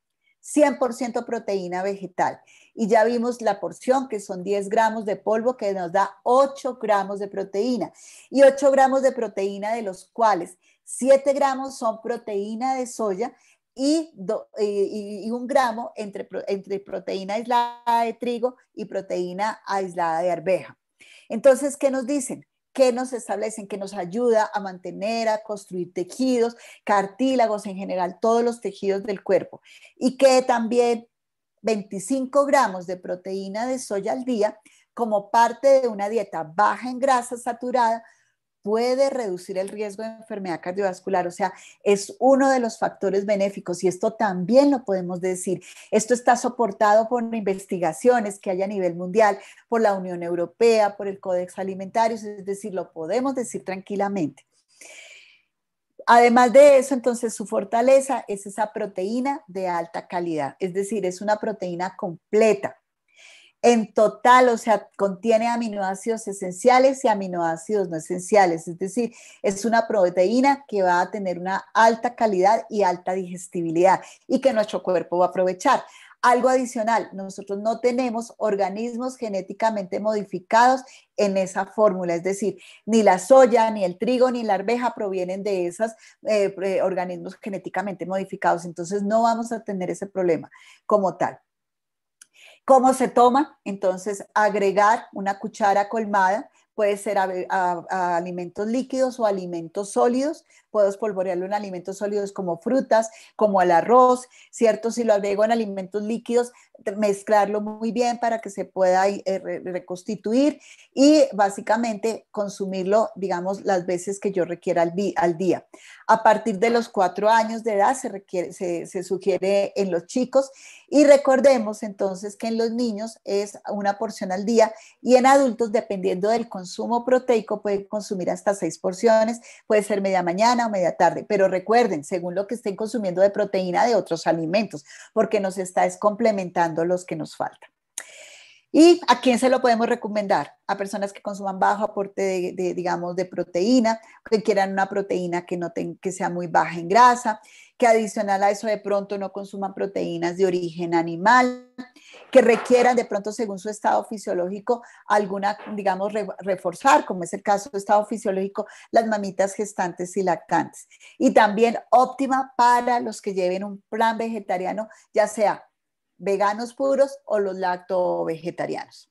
100% proteína vegetal. Y ya vimos la porción, que son 10 gramos de polvo, que nos da 8 gramos de proteína. Y 8 gramos de proteína, de los cuales 7 gramos son proteína de soya y, y, un gramo entre, entre proteína aislada de trigo y proteína aislada de arveja. Entonces, ¿qué nos dicen? que nos establecen, que nos ayuda a mantener, a construir tejidos, cartílagos en general, todos los tejidos del cuerpo. Y que también 25 gramos de proteína de soya al día como parte de una dieta baja en grasa saturada puede reducir el riesgo de enfermedad cardiovascular, o sea, es uno de los factores benéficos y esto también lo podemos decir. Esto está soportado por investigaciones que hay a nivel mundial, por la Unión Europea, por el Códex Alimentario, es decir, lo podemos decir tranquilamente. Además de eso, entonces su fortaleza es esa proteína de alta calidad, es decir, es una proteína completa en total, o sea, contiene aminoácidos esenciales y aminoácidos no esenciales. Es decir, es una proteína que va a tener una alta calidad y alta digestibilidad y que nuestro cuerpo va a aprovechar. Algo adicional, nosotros no tenemos organismos genéticamente modificados en esa fórmula, es decir, ni la soya, ni el trigo, ni la arveja provienen de esos eh, eh, organismos genéticamente modificados, entonces no vamos a tener ese problema como tal. ¿Cómo se toma? Entonces, agregar una cuchara colmada puede ser a, alimentos líquidos o alimentos sólidos. Puedo espolvorearlo en alimentos sólidos como frutas, como al arroz, ¿cierto? Si lo agrego en alimentos líquidos, mezclarlo muy bien para que se pueda eh, reconstituir y básicamente consumirlo, digamos, las veces que yo requiera al, día. A partir de los cuatro años de edad se, se sugiere en los chicos y recordemos entonces que en los niños es una porción al día y en adultos, dependiendo del consumo proteico, puede consumir hasta seis porciones, puede ser media mañana o media tarde. Pero recuerden, según lo que estén consumiendo de proteína de otros alimentos, porque nos está complementando los que nos faltan. ¿Y a quién se lo podemos recomendar? A personas que consuman bajo aporte de, digamos, de proteína, que quieran una proteína que, no que sea muy baja en grasa, que adicional a eso de pronto no consuman proteínas de origen animal, que requieran de pronto según su estado fisiológico alguna, digamos, reforzar, como es el caso de estado fisiológico, las mamitas gestantes y lactantes. Y también óptima para los que lleven un plan vegetariano, ya sea veganos puros o los lactovegetarianos. vegetarianos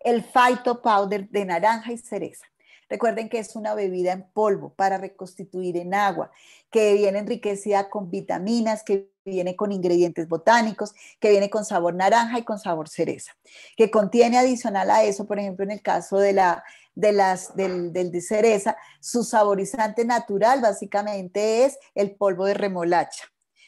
El Phyto Powder de naranja y cereza. Recuerden que es una bebida en polvo para reconstituir en agua, que viene enriquecida con vitaminas, que viene con ingredientes botánicos, que viene con sabor naranja y con sabor cereza, que contiene adicional a eso, por ejemplo, en el caso de la, de del de cereza, su saborizante natural básicamente es el polvo de remolacha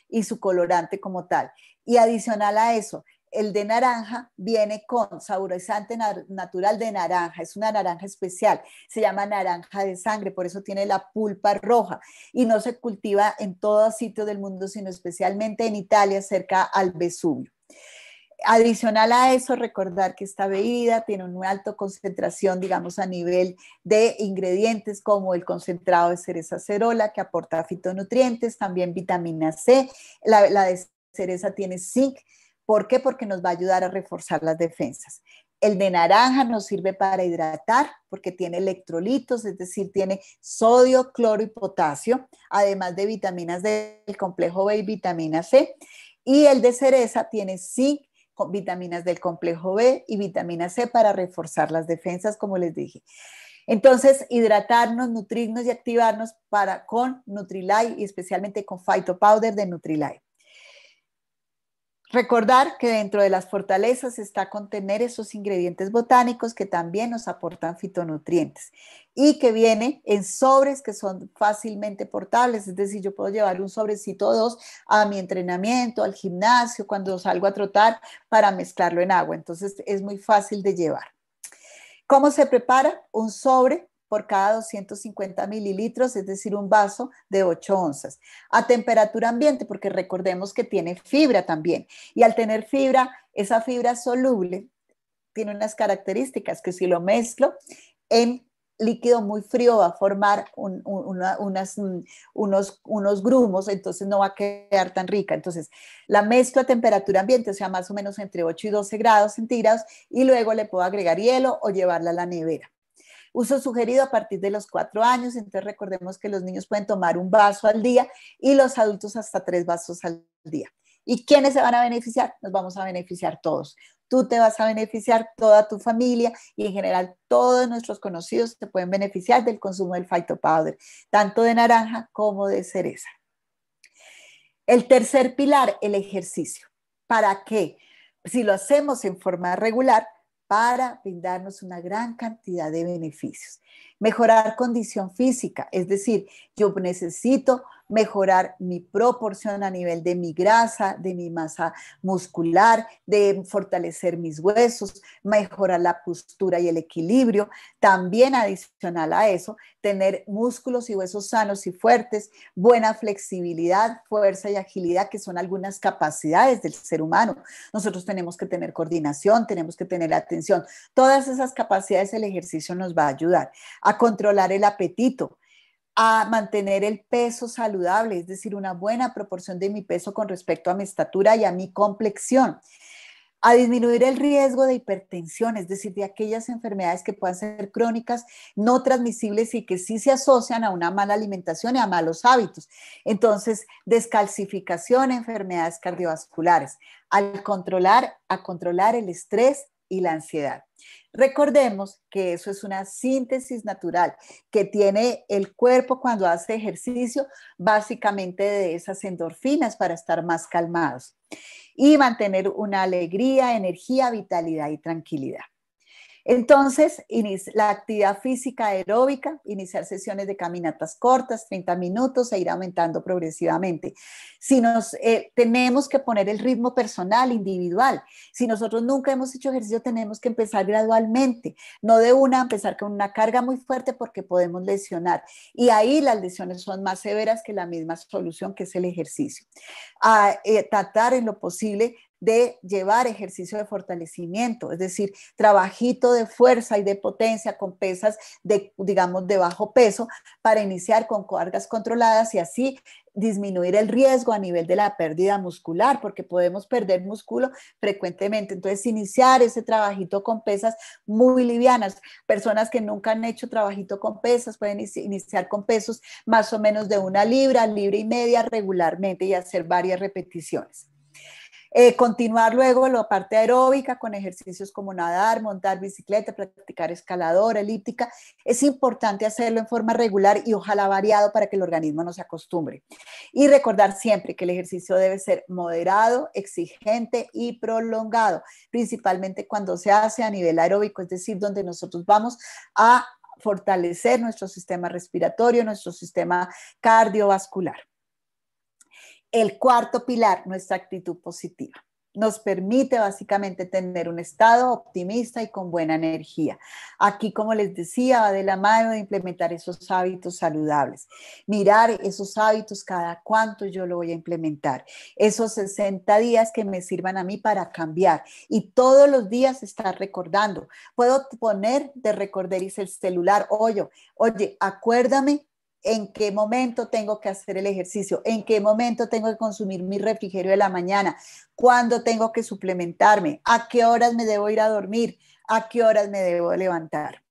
y su colorante como tal. Y adicional a eso, el de naranja viene con saborizante natural de naranja, es una naranja especial, se llama naranja de sangre, por eso tiene la pulpa roja y no se cultiva en todos sitio del mundo, sino especialmente en Italia, cerca al Vesubio. Adicional a eso, recordar que esta bebida tiene una alta concentración, digamos, a nivel de ingredientes como el concentrado de cereza cerola, que aporta fitonutrientes, también vitamina C, la, la cereza tiene zinc. ¿Por qué? Porque nos va a ayudar a reforzar las defensas. El de naranja nos sirve para hidratar porque tiene electrolitos, es decir, tiene sodio, cloro y potasio, además de vitaminas del complejo B y vitamina C. Y el de cereza tiene zinc, con vitaminas del complejo B y vitamina C para reforzar las defensas, como les dije. Entonces, hidratarnos, nutrirnos y activarnos para, con Nutrilite y especialmente con Phyto Powder de Nutrilite. Recordar que dentro de las fortalezas está contener esos ingredientes botánicos que también nos aportan fitonutrientes y que viene en sobres que son fácilmente portables, es decir, yo puedo llevar un sobrecito o dos a mi entrenamiento, al gimnasio, cuando salgo a trotar para mezclarlo en agua, entonces es muy fácil de llevar. ¿Cómo se prepara? Un sobre por cada 250 mililitros, es decir, un vaso de 8 onzas. A temperatura ambiente, porque recordemos que tiene fibra también. Y al tener fibra, esa fibra soluble tiene unas características que si lo mezclo en líquido muy frío va a formar mm, unos, grumos, entonces no va a quedar tan rica. Entonces, la mezclo a temperatura ambiente, o sea, más o menos entre 8 y 12 grados centígrados, y luego le puedo agregar hielo o llevarla a la nevera. Uso sugerido a partir de los cuatro años, entonces recordemos que los niños pueden tomar un vaso al día y los adultos hasta tres vasos al día. ¿Y quiénes se van a beneficiar? Nos vamos a beneficiar todos. Tú te vas a beneficiar, toda tu familia y en general todos nuestros conocidos se pueden beneficiar del consumo del phytopowder, tanto de naranja como de cereza. El tercer pilar, el ejercicio. ¿Para qué? Si lo hacemos en forma regular, para brindarnos una gran cantidad de beneficios. Mejorar condición física, es decir, yo necesito mejorar mi proporción a nivel de mi grasa, de mi masa muscular, de fortalecer mis huesos, mejorar la postura y el equilibrio. También adicional a eso, tener músculos y huesos sanos y fuertes, buena flexibilidad, fuerza y agilidad, que son algunas capacidades del ser humano. Nosotros tenemos que tener coordinación, tenemos que tener atención. Todas esas capacidades el ejercicio nos va a ayudar a controlar el apetito, a mantener el peso saludable, es decir, una buena proporción de mi peso con respecto a mi estatura y a mi complexión, a disminuir el riesgo de hipertensión, es decir, de aquellas enfermedades que puedan ser crónicas, no transmisibles y que sí se asocian a una mala alimentación y a malos hábitos. Entonces, descalcificación, enfermedades cardiovasculares, al controlar, a controlar el estrés y la ansiedad. Recordemos que eso es una síntesis natural que tiene el cuerpo cuando hace ejercicio, básicamente de esas endorfinas para estar más calmados y mantener una alegría, energía, vitalidad y tranquilidad. Entonces, la actividad física aeróbica, iniciar sesiones de caminatas cortas, 30 minutos e ir aumentando progresivamente. Si nos eh, tenemos que poner el ritmo personal, individual, si nosotros nunca hemos hecho ejercicio, tenemos que empezar gradualmente, no de una empezar con una carga muy fuerte porque podemos lesionar. Y ahí las lesiones son más severas que la misma solución que es el ejercicio. A, ah, eh, tratar en lo posible de llevar ejercicio de fortalecimiento, es decir, trabajito de fuerza y de potencia con pesas de, digamos, de bajo peso para iniciar con cargas controladas y así disminuir el riesgo a nivel de la pérdida muscular, porque podemos perder músculo frecuentemente. Entonces, iniciar ese trabajito con pesas muy livianas. Personas que nunca han hecho trabajito con pesas pueden iniciar con pesos más o menos de una libra, libra y media regularmente y hacer varias repeticiones. Eh, continuar luego la parte aeróbica con ejercicios como nadar, montar bicicleta, practicar escaladora, elíptica. Es importante hacerlo en forma regular y ojalá variado para que el organismo no se acostumbre. Y recordar siempre que el ejercicio debe ser moderado, exigente y prolongado, principalmente cuando se hace a nivel aeróbico, es decir, donde nosotros vamos a fortalecer nuestro sistema respiratorio, nuestro sistema cardiovascular. El cuarto pilar, nuestra actitud positiva nos permite básicamente tener un estado optimista y con buena energía. Aquí, como les decía, va de la mano de implementar esos hábitos saludables. Mirar esos hábitos cada cuánto yo lo voy a implementar. Esos 60 días que me sirvan a mí para cambiar. Y todos los días estar recordando. Puedo poner de recorderis el celular. Oye, oye, acuérdame en qué momento tengo que hacer el ejercicio, en qué momento tengo que consumir mi refrigerio de la mañana, cuándo tengo que suplementarme, a qué horas me debo ir a dormir, a qué horas me debo levantar.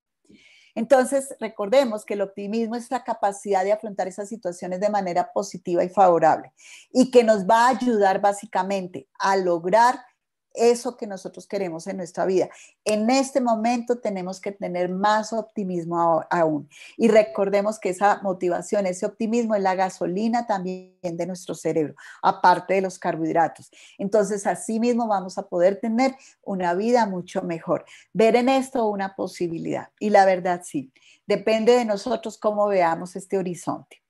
Entonces, recordemos que el optimismo es la capacidad de afrontar esas situaciones de manera positiva y favorable y que nos va a ayudar básicamente a lograr eso que nosotros queremos en nuestra vida. En este momento tenemos que tener más optimismo aún. Y recordemos que esa motivación, ese optimismo es la gasolina también de nuestro cerebro, aparte de los carbohidratos. Entonces, así mismo vamos a poder tener una vida mucho mejor. Ver en esto una posibilidad. Y la verdad, sí, depende de nosotros cómo veamos este horizonte.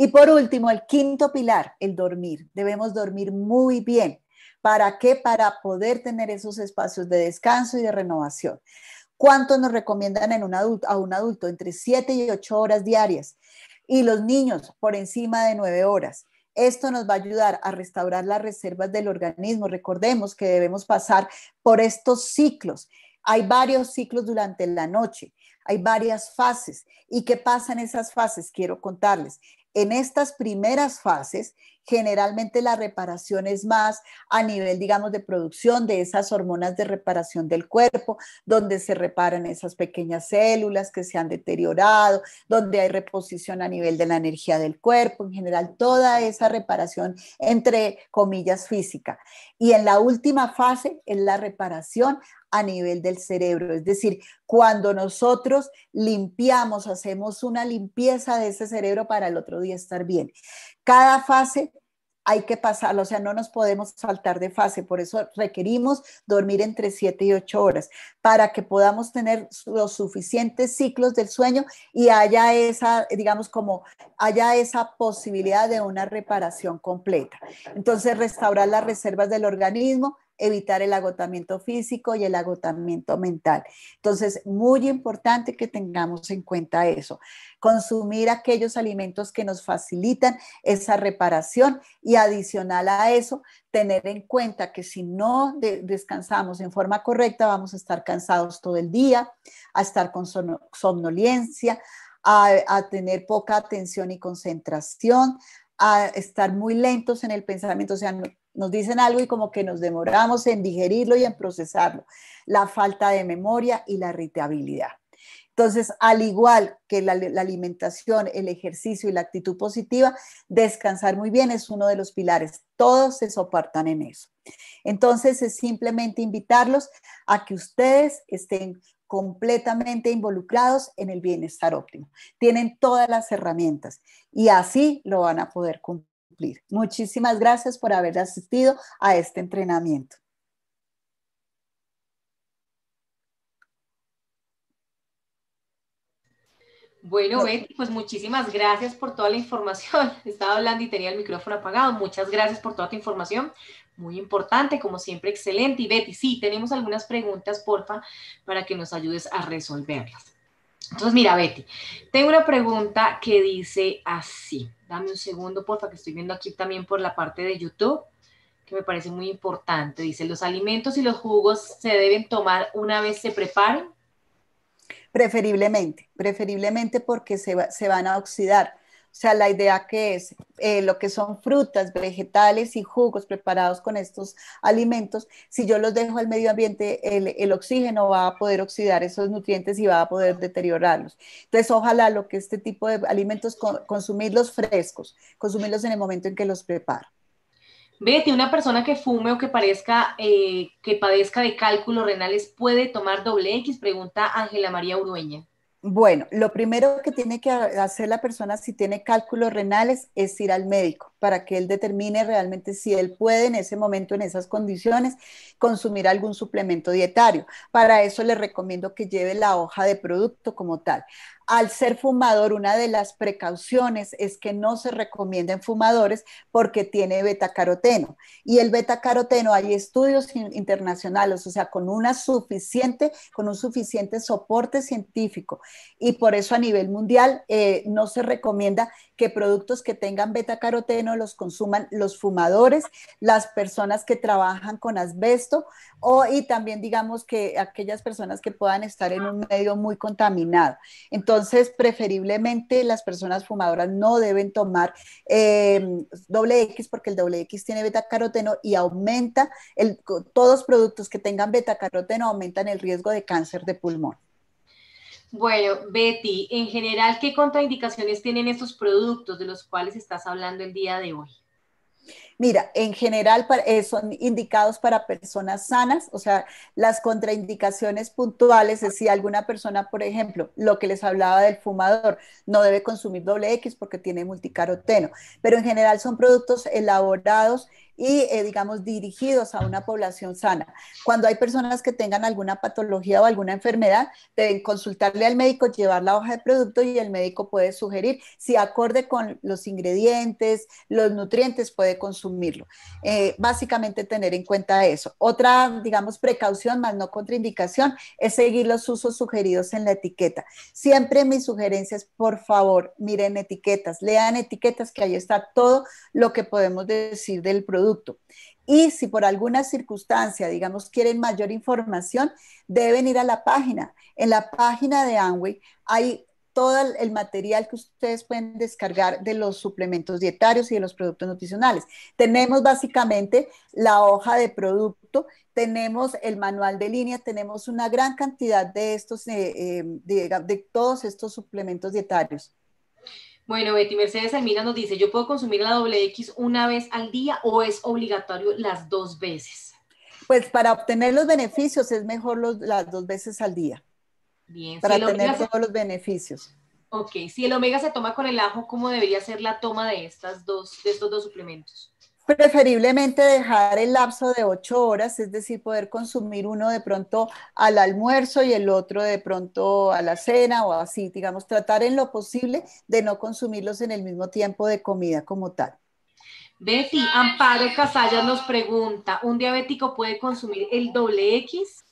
Y por último, el quinto pilar, el dormir. Debemos dormir muy bien. ¿Para qué? Para poder tener esos espacios de descanso y de renovación. ¿Cuánto nos recomiendan a un adulto? Entre 7 y 8 horas diarias. Y los niños por encima de 9 horas. Esto nos va a ayudar a restaurar las reservas del organismo. Recordemos que debemos pasar por estos ciclos. Hay varios ciclos durante la noche, hay varias fases. ¿Y qué pasa en esas fases? Quiero contarles. En estas primeras fases generalmente la reparación es más a nivel, digamos, de producción de esas hormonas de reparación del cuerpo, donde se reparan esas pequeñas células que se han deteriorado, donde hay reposición a nivel de la energía del cuerpo, en general, toda esa reparación entre comillas física. Y en la última fase es la reparación a nivel del cerebro. Es decir, cuando nosotros limpiamos, hacemos una limpieza de ese cerebro para el otro día estar bien. Cada fase hay que pasarla, o sea, no nos podemos saltar de fase, por eso requerimos dormir entre 7 y 8 horas, para que podamos tener los suficientes ciclos del sueño y haya esa, digamos, como haya esa posibilidad de una reparación completa. Entonces, restaurar las reservas del organismo, evitar el agotamiento físico y el agotamiento mental. Entonces, muy importante que tengamos en cuenta eso. Consumir aquellos alimentos que nos facilitan esa reparación y adicional a eso, tener en cuenta que si no descansamos en forma correcta, vamos a estar cansados todo el día, a estar con somnolencia, a, tener poca atención y concentración, a estar muy lentos en el pensamiento, o sea, nos dicen algo y como que nos demoramos en digerirlo y en procesarlo. La falta de memoria y la irritabilidad. Entonces, al igual que la, alimentación, el ejercicio y la actitud positiva, descansar muy bien es uno de los pilares. Todos se soportan en eso. Entonces, es simplemente invitarlos a que ustedes estén completamente involucrados en el bienestar óptimo. Tienen todas las herramientas y así lo van a poder cumplir. Muchísimas gracias por haber asistido a este entrenamiento. Bueno, Betty, pues muchísimas gracias por toda la información. [laughs] Estaba hablando y tenía el micrófono apagado. Muchas gracias por toda tu información. Muy importante, como siempre, excelente. Y Betty, sí, tenemos algunas preguntas, porfa, para que nos ayudes a resolverlas. Entonces, mira, Betty, tengo una pregunta que dice así. Dame un segundo, porfa, que estoy viendo aquí también por la parte de YouTube, que me parece muy importante. Dice, ¿los alimentos y los jugos se deben tomar una vez se preparen? Preferiblemente, preferiblemente porque se, se van a oxidar. O sea, la idea que es eh, lo que son frutas, vegetales y jugos preparados con estos alimentos, si yo los dejo al medio ambiente, el, oxígeno va a poder oxidar esos nutrientes y va a poder deteriorarlos. Entonces, ojalá lo que este tipo de alimentos, consumirlos frescos, consumirlos en el momento en que los preparo. Betty, una persona que fume o que parezca eh, que padezca de cálculos renales puede tomar doble X, pregunta Ángela María Urueña. Bueno, lo primero que tiene que hacer la persona si tiene cálculos renales es ir al médico para que él determine realmente si él puede en ese momento, en esas condiciones, consumir algún suplemento dietario. Para eso le recomiendo que lleve la hoja de producto como tal. Al ser fumador, una de las precauciones es que no se recomienda en fumadores porque tiene beta caroteno Y el beta caroteno hay estudios internacionales, o sea, con, una suficiente, con un suficiente soporte científico. Y por eso a nivel mundial eh, no se recomienda que productos que tengan beta caroteno los consuman los fumadores, las personas que trabajan con asbesto o, y también digamos que aquellas personas que puedan estar en un medio muy contaminado. Entonces, preferiblemente las personas fumadoras no deben tomar eh, doble X porque el doble X tiene beta caroteno y aumenta, todos productos que tengan beta caroteno aumentan el riesgo de cáncer de pulmón. Bueno, Betty, en general, ¿qué contraindicaciones tienen estos productos de los cuales estás hablando el día de hoy? Mira, en general eh, son indicados para personas sanas, o sea, las contraindicaciones puntuales es si alguna persona, por ejemplo, lo que les hablaba del fumador, no debe consumir doble X porque tiene multicaroteno, pero en general son productos elaborados y, eh, digamos, dirigidos a una población sana. Cuando hay personas que tengan alguna patología o alguna enfermedad, deben consultarle al médico, llevar la hoja de producto y el médico puede sugerir si acorde con los ingredientes, los nutrientes, puede consumirlo. Eh, básicamente tener en cuenta eso. Otra, digamos, precaución más no contraindicación es seguir los usos sugeridos en la etiqueta. Siempre mis sugerencias, por favor, miren etiquetas, lean etiquetas que ahí está todo lo que podemos decir del producto y si por alguna circunstancia, digamos, quieren mayor información, deben ir a la página. En la página de Amway hay todo el material que ustedes pueden descargar de los suplementos dietarios y de los productos nutricionales. Tenemos básicamente la hoja de producto, tenemos el manual de línea, tenemos una gran cantidad de estos, eh, eh, de todos estos suplementos dietarios. Bueno, Betty Mercedes Almira nos dice, ¿yo puedo consumir la doble X una vez al día o es obligatorio las dos veces? Pues para obtener los beneficios es mejor las dos veces al día. Bien, para obtener tener todos los beneficios. Ok, si el omega se toma con el ajo, ¿cómo debería ser la toma de, estas dos, de estos dos suplementos? Preferiblemente dejar el lapso de ocho horas, es decir, poder consumir uno de pronto al almuerzo y el otro de pronto a la cena o así, digamos, tratar en lo posible de no consumirlos en el mismo tiempo de comida como tal. Betty, Amparo Casallas nos pregunta, ¿un diabético puede consumir el doble X?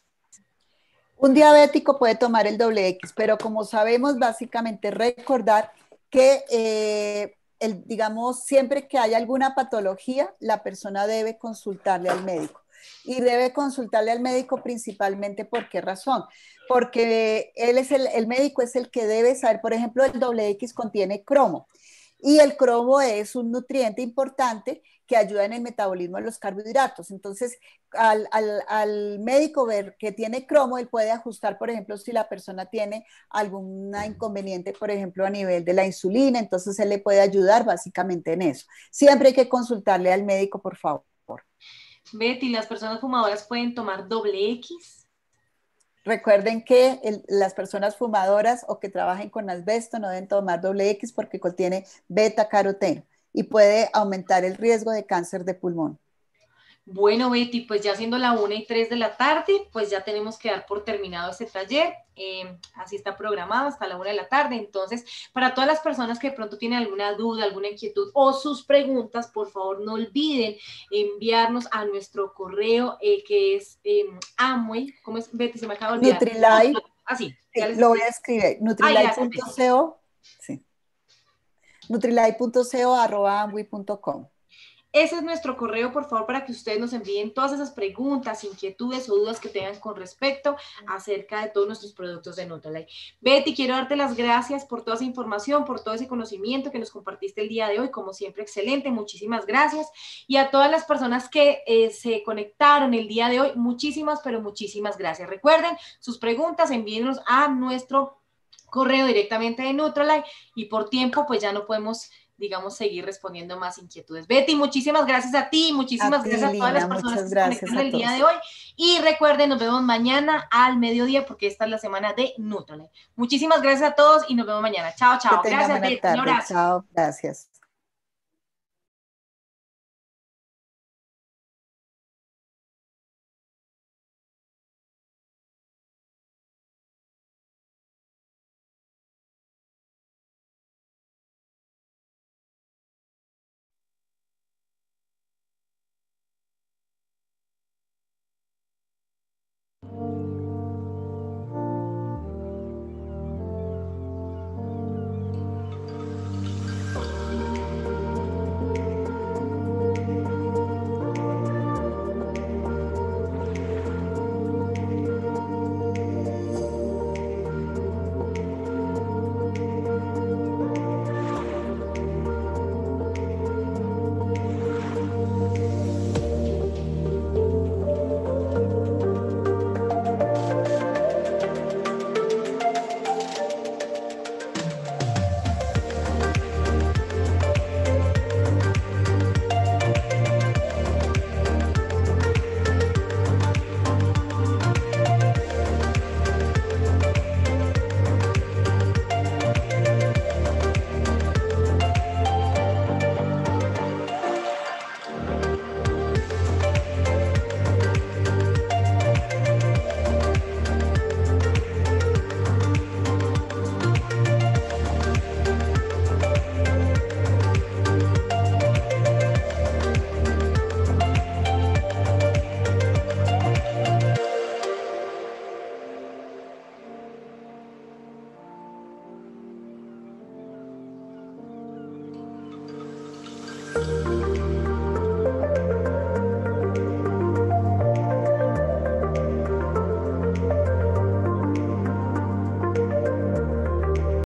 Un diabético puede tomar el doble X, pero como sabemos, básicamente recordar que eh, el, digamos, siempre que haya alguna patología, la persona debe consultarle al médico. Y debe consultarle al médico principalmente por qué razón. Porque él es el, el médico es el que debe saber, por ejemplo, el doble X contiene cromo. Y el cromo es un nutriente importante que ayuda en el metabolismo de los carbohidratos. Entonces, al, médico ver que tiene cromo, él puede ajustar, por ejemplo, si la persona tiene algún inconveniente, por ejemplo, a nivel de la insulina, entonces él le puede ayudar básicamente en eso. Siempre hay que consultarle al médico, por favor. Betty, ¿las personas fumadoras pueden tomar doble X? Recuerden que las personas fumadoras o que trabajen con asbesto no deben tomar doble X porque contiene beta caroteno y puede aumentar el riesgo de cáncer de pulmón. Bueno, Betty, pues ya siendo la una y 3 de la tarde, pues ya tenemos que dar por terminado este taller. Em, así está programado hasta la 1 de la tarde. Entonces, para todas las personas que de pronto tienen alguna duda, alguna inquietud o sus preguntas, por favor no olviden enviarnos a nuestro correo eh, que es em, Amway. ¿Cómo es, Betty? Se me acaba de olvidar. Nutrilife. Así. Ah, lo voy a escribir. Ah, Nutrilife.co. Sí nutrilay.co.com Ese es nuestro correo, por favor, para que ustedes nos envíen todas esas preguntas, inquietudes o dudas que tengan con respecto acerca de todos nuestros productos de Nutrilay. Betty, quiero darte las gracias por toda esa información, por todo ese conocimiento que nos compartiste el día de hoy. Como siempre, excelente. Muchísimas gracias. Y a todas las personas que eh, se conectaron el día de hoy, muchísimas, pero muchísimas gracias. Recuerden, sus preguntas envíenlos a nuestro correo directamente de Nutrolife y por tiempo pues ya no podemos digamos, seguir respondiendo más inquietudes. Betty, muchísimas gracias a ti, muchísimas gracias a todas las personas que se conectaron el día de hoy. Y recuerden, nos vemos mañana al mediodía porque esta es la semana de Nutrolife Muchísimas gracias a todos y nos vemos mañana. Chao, chao. gracias, Betty. Chao, gracias.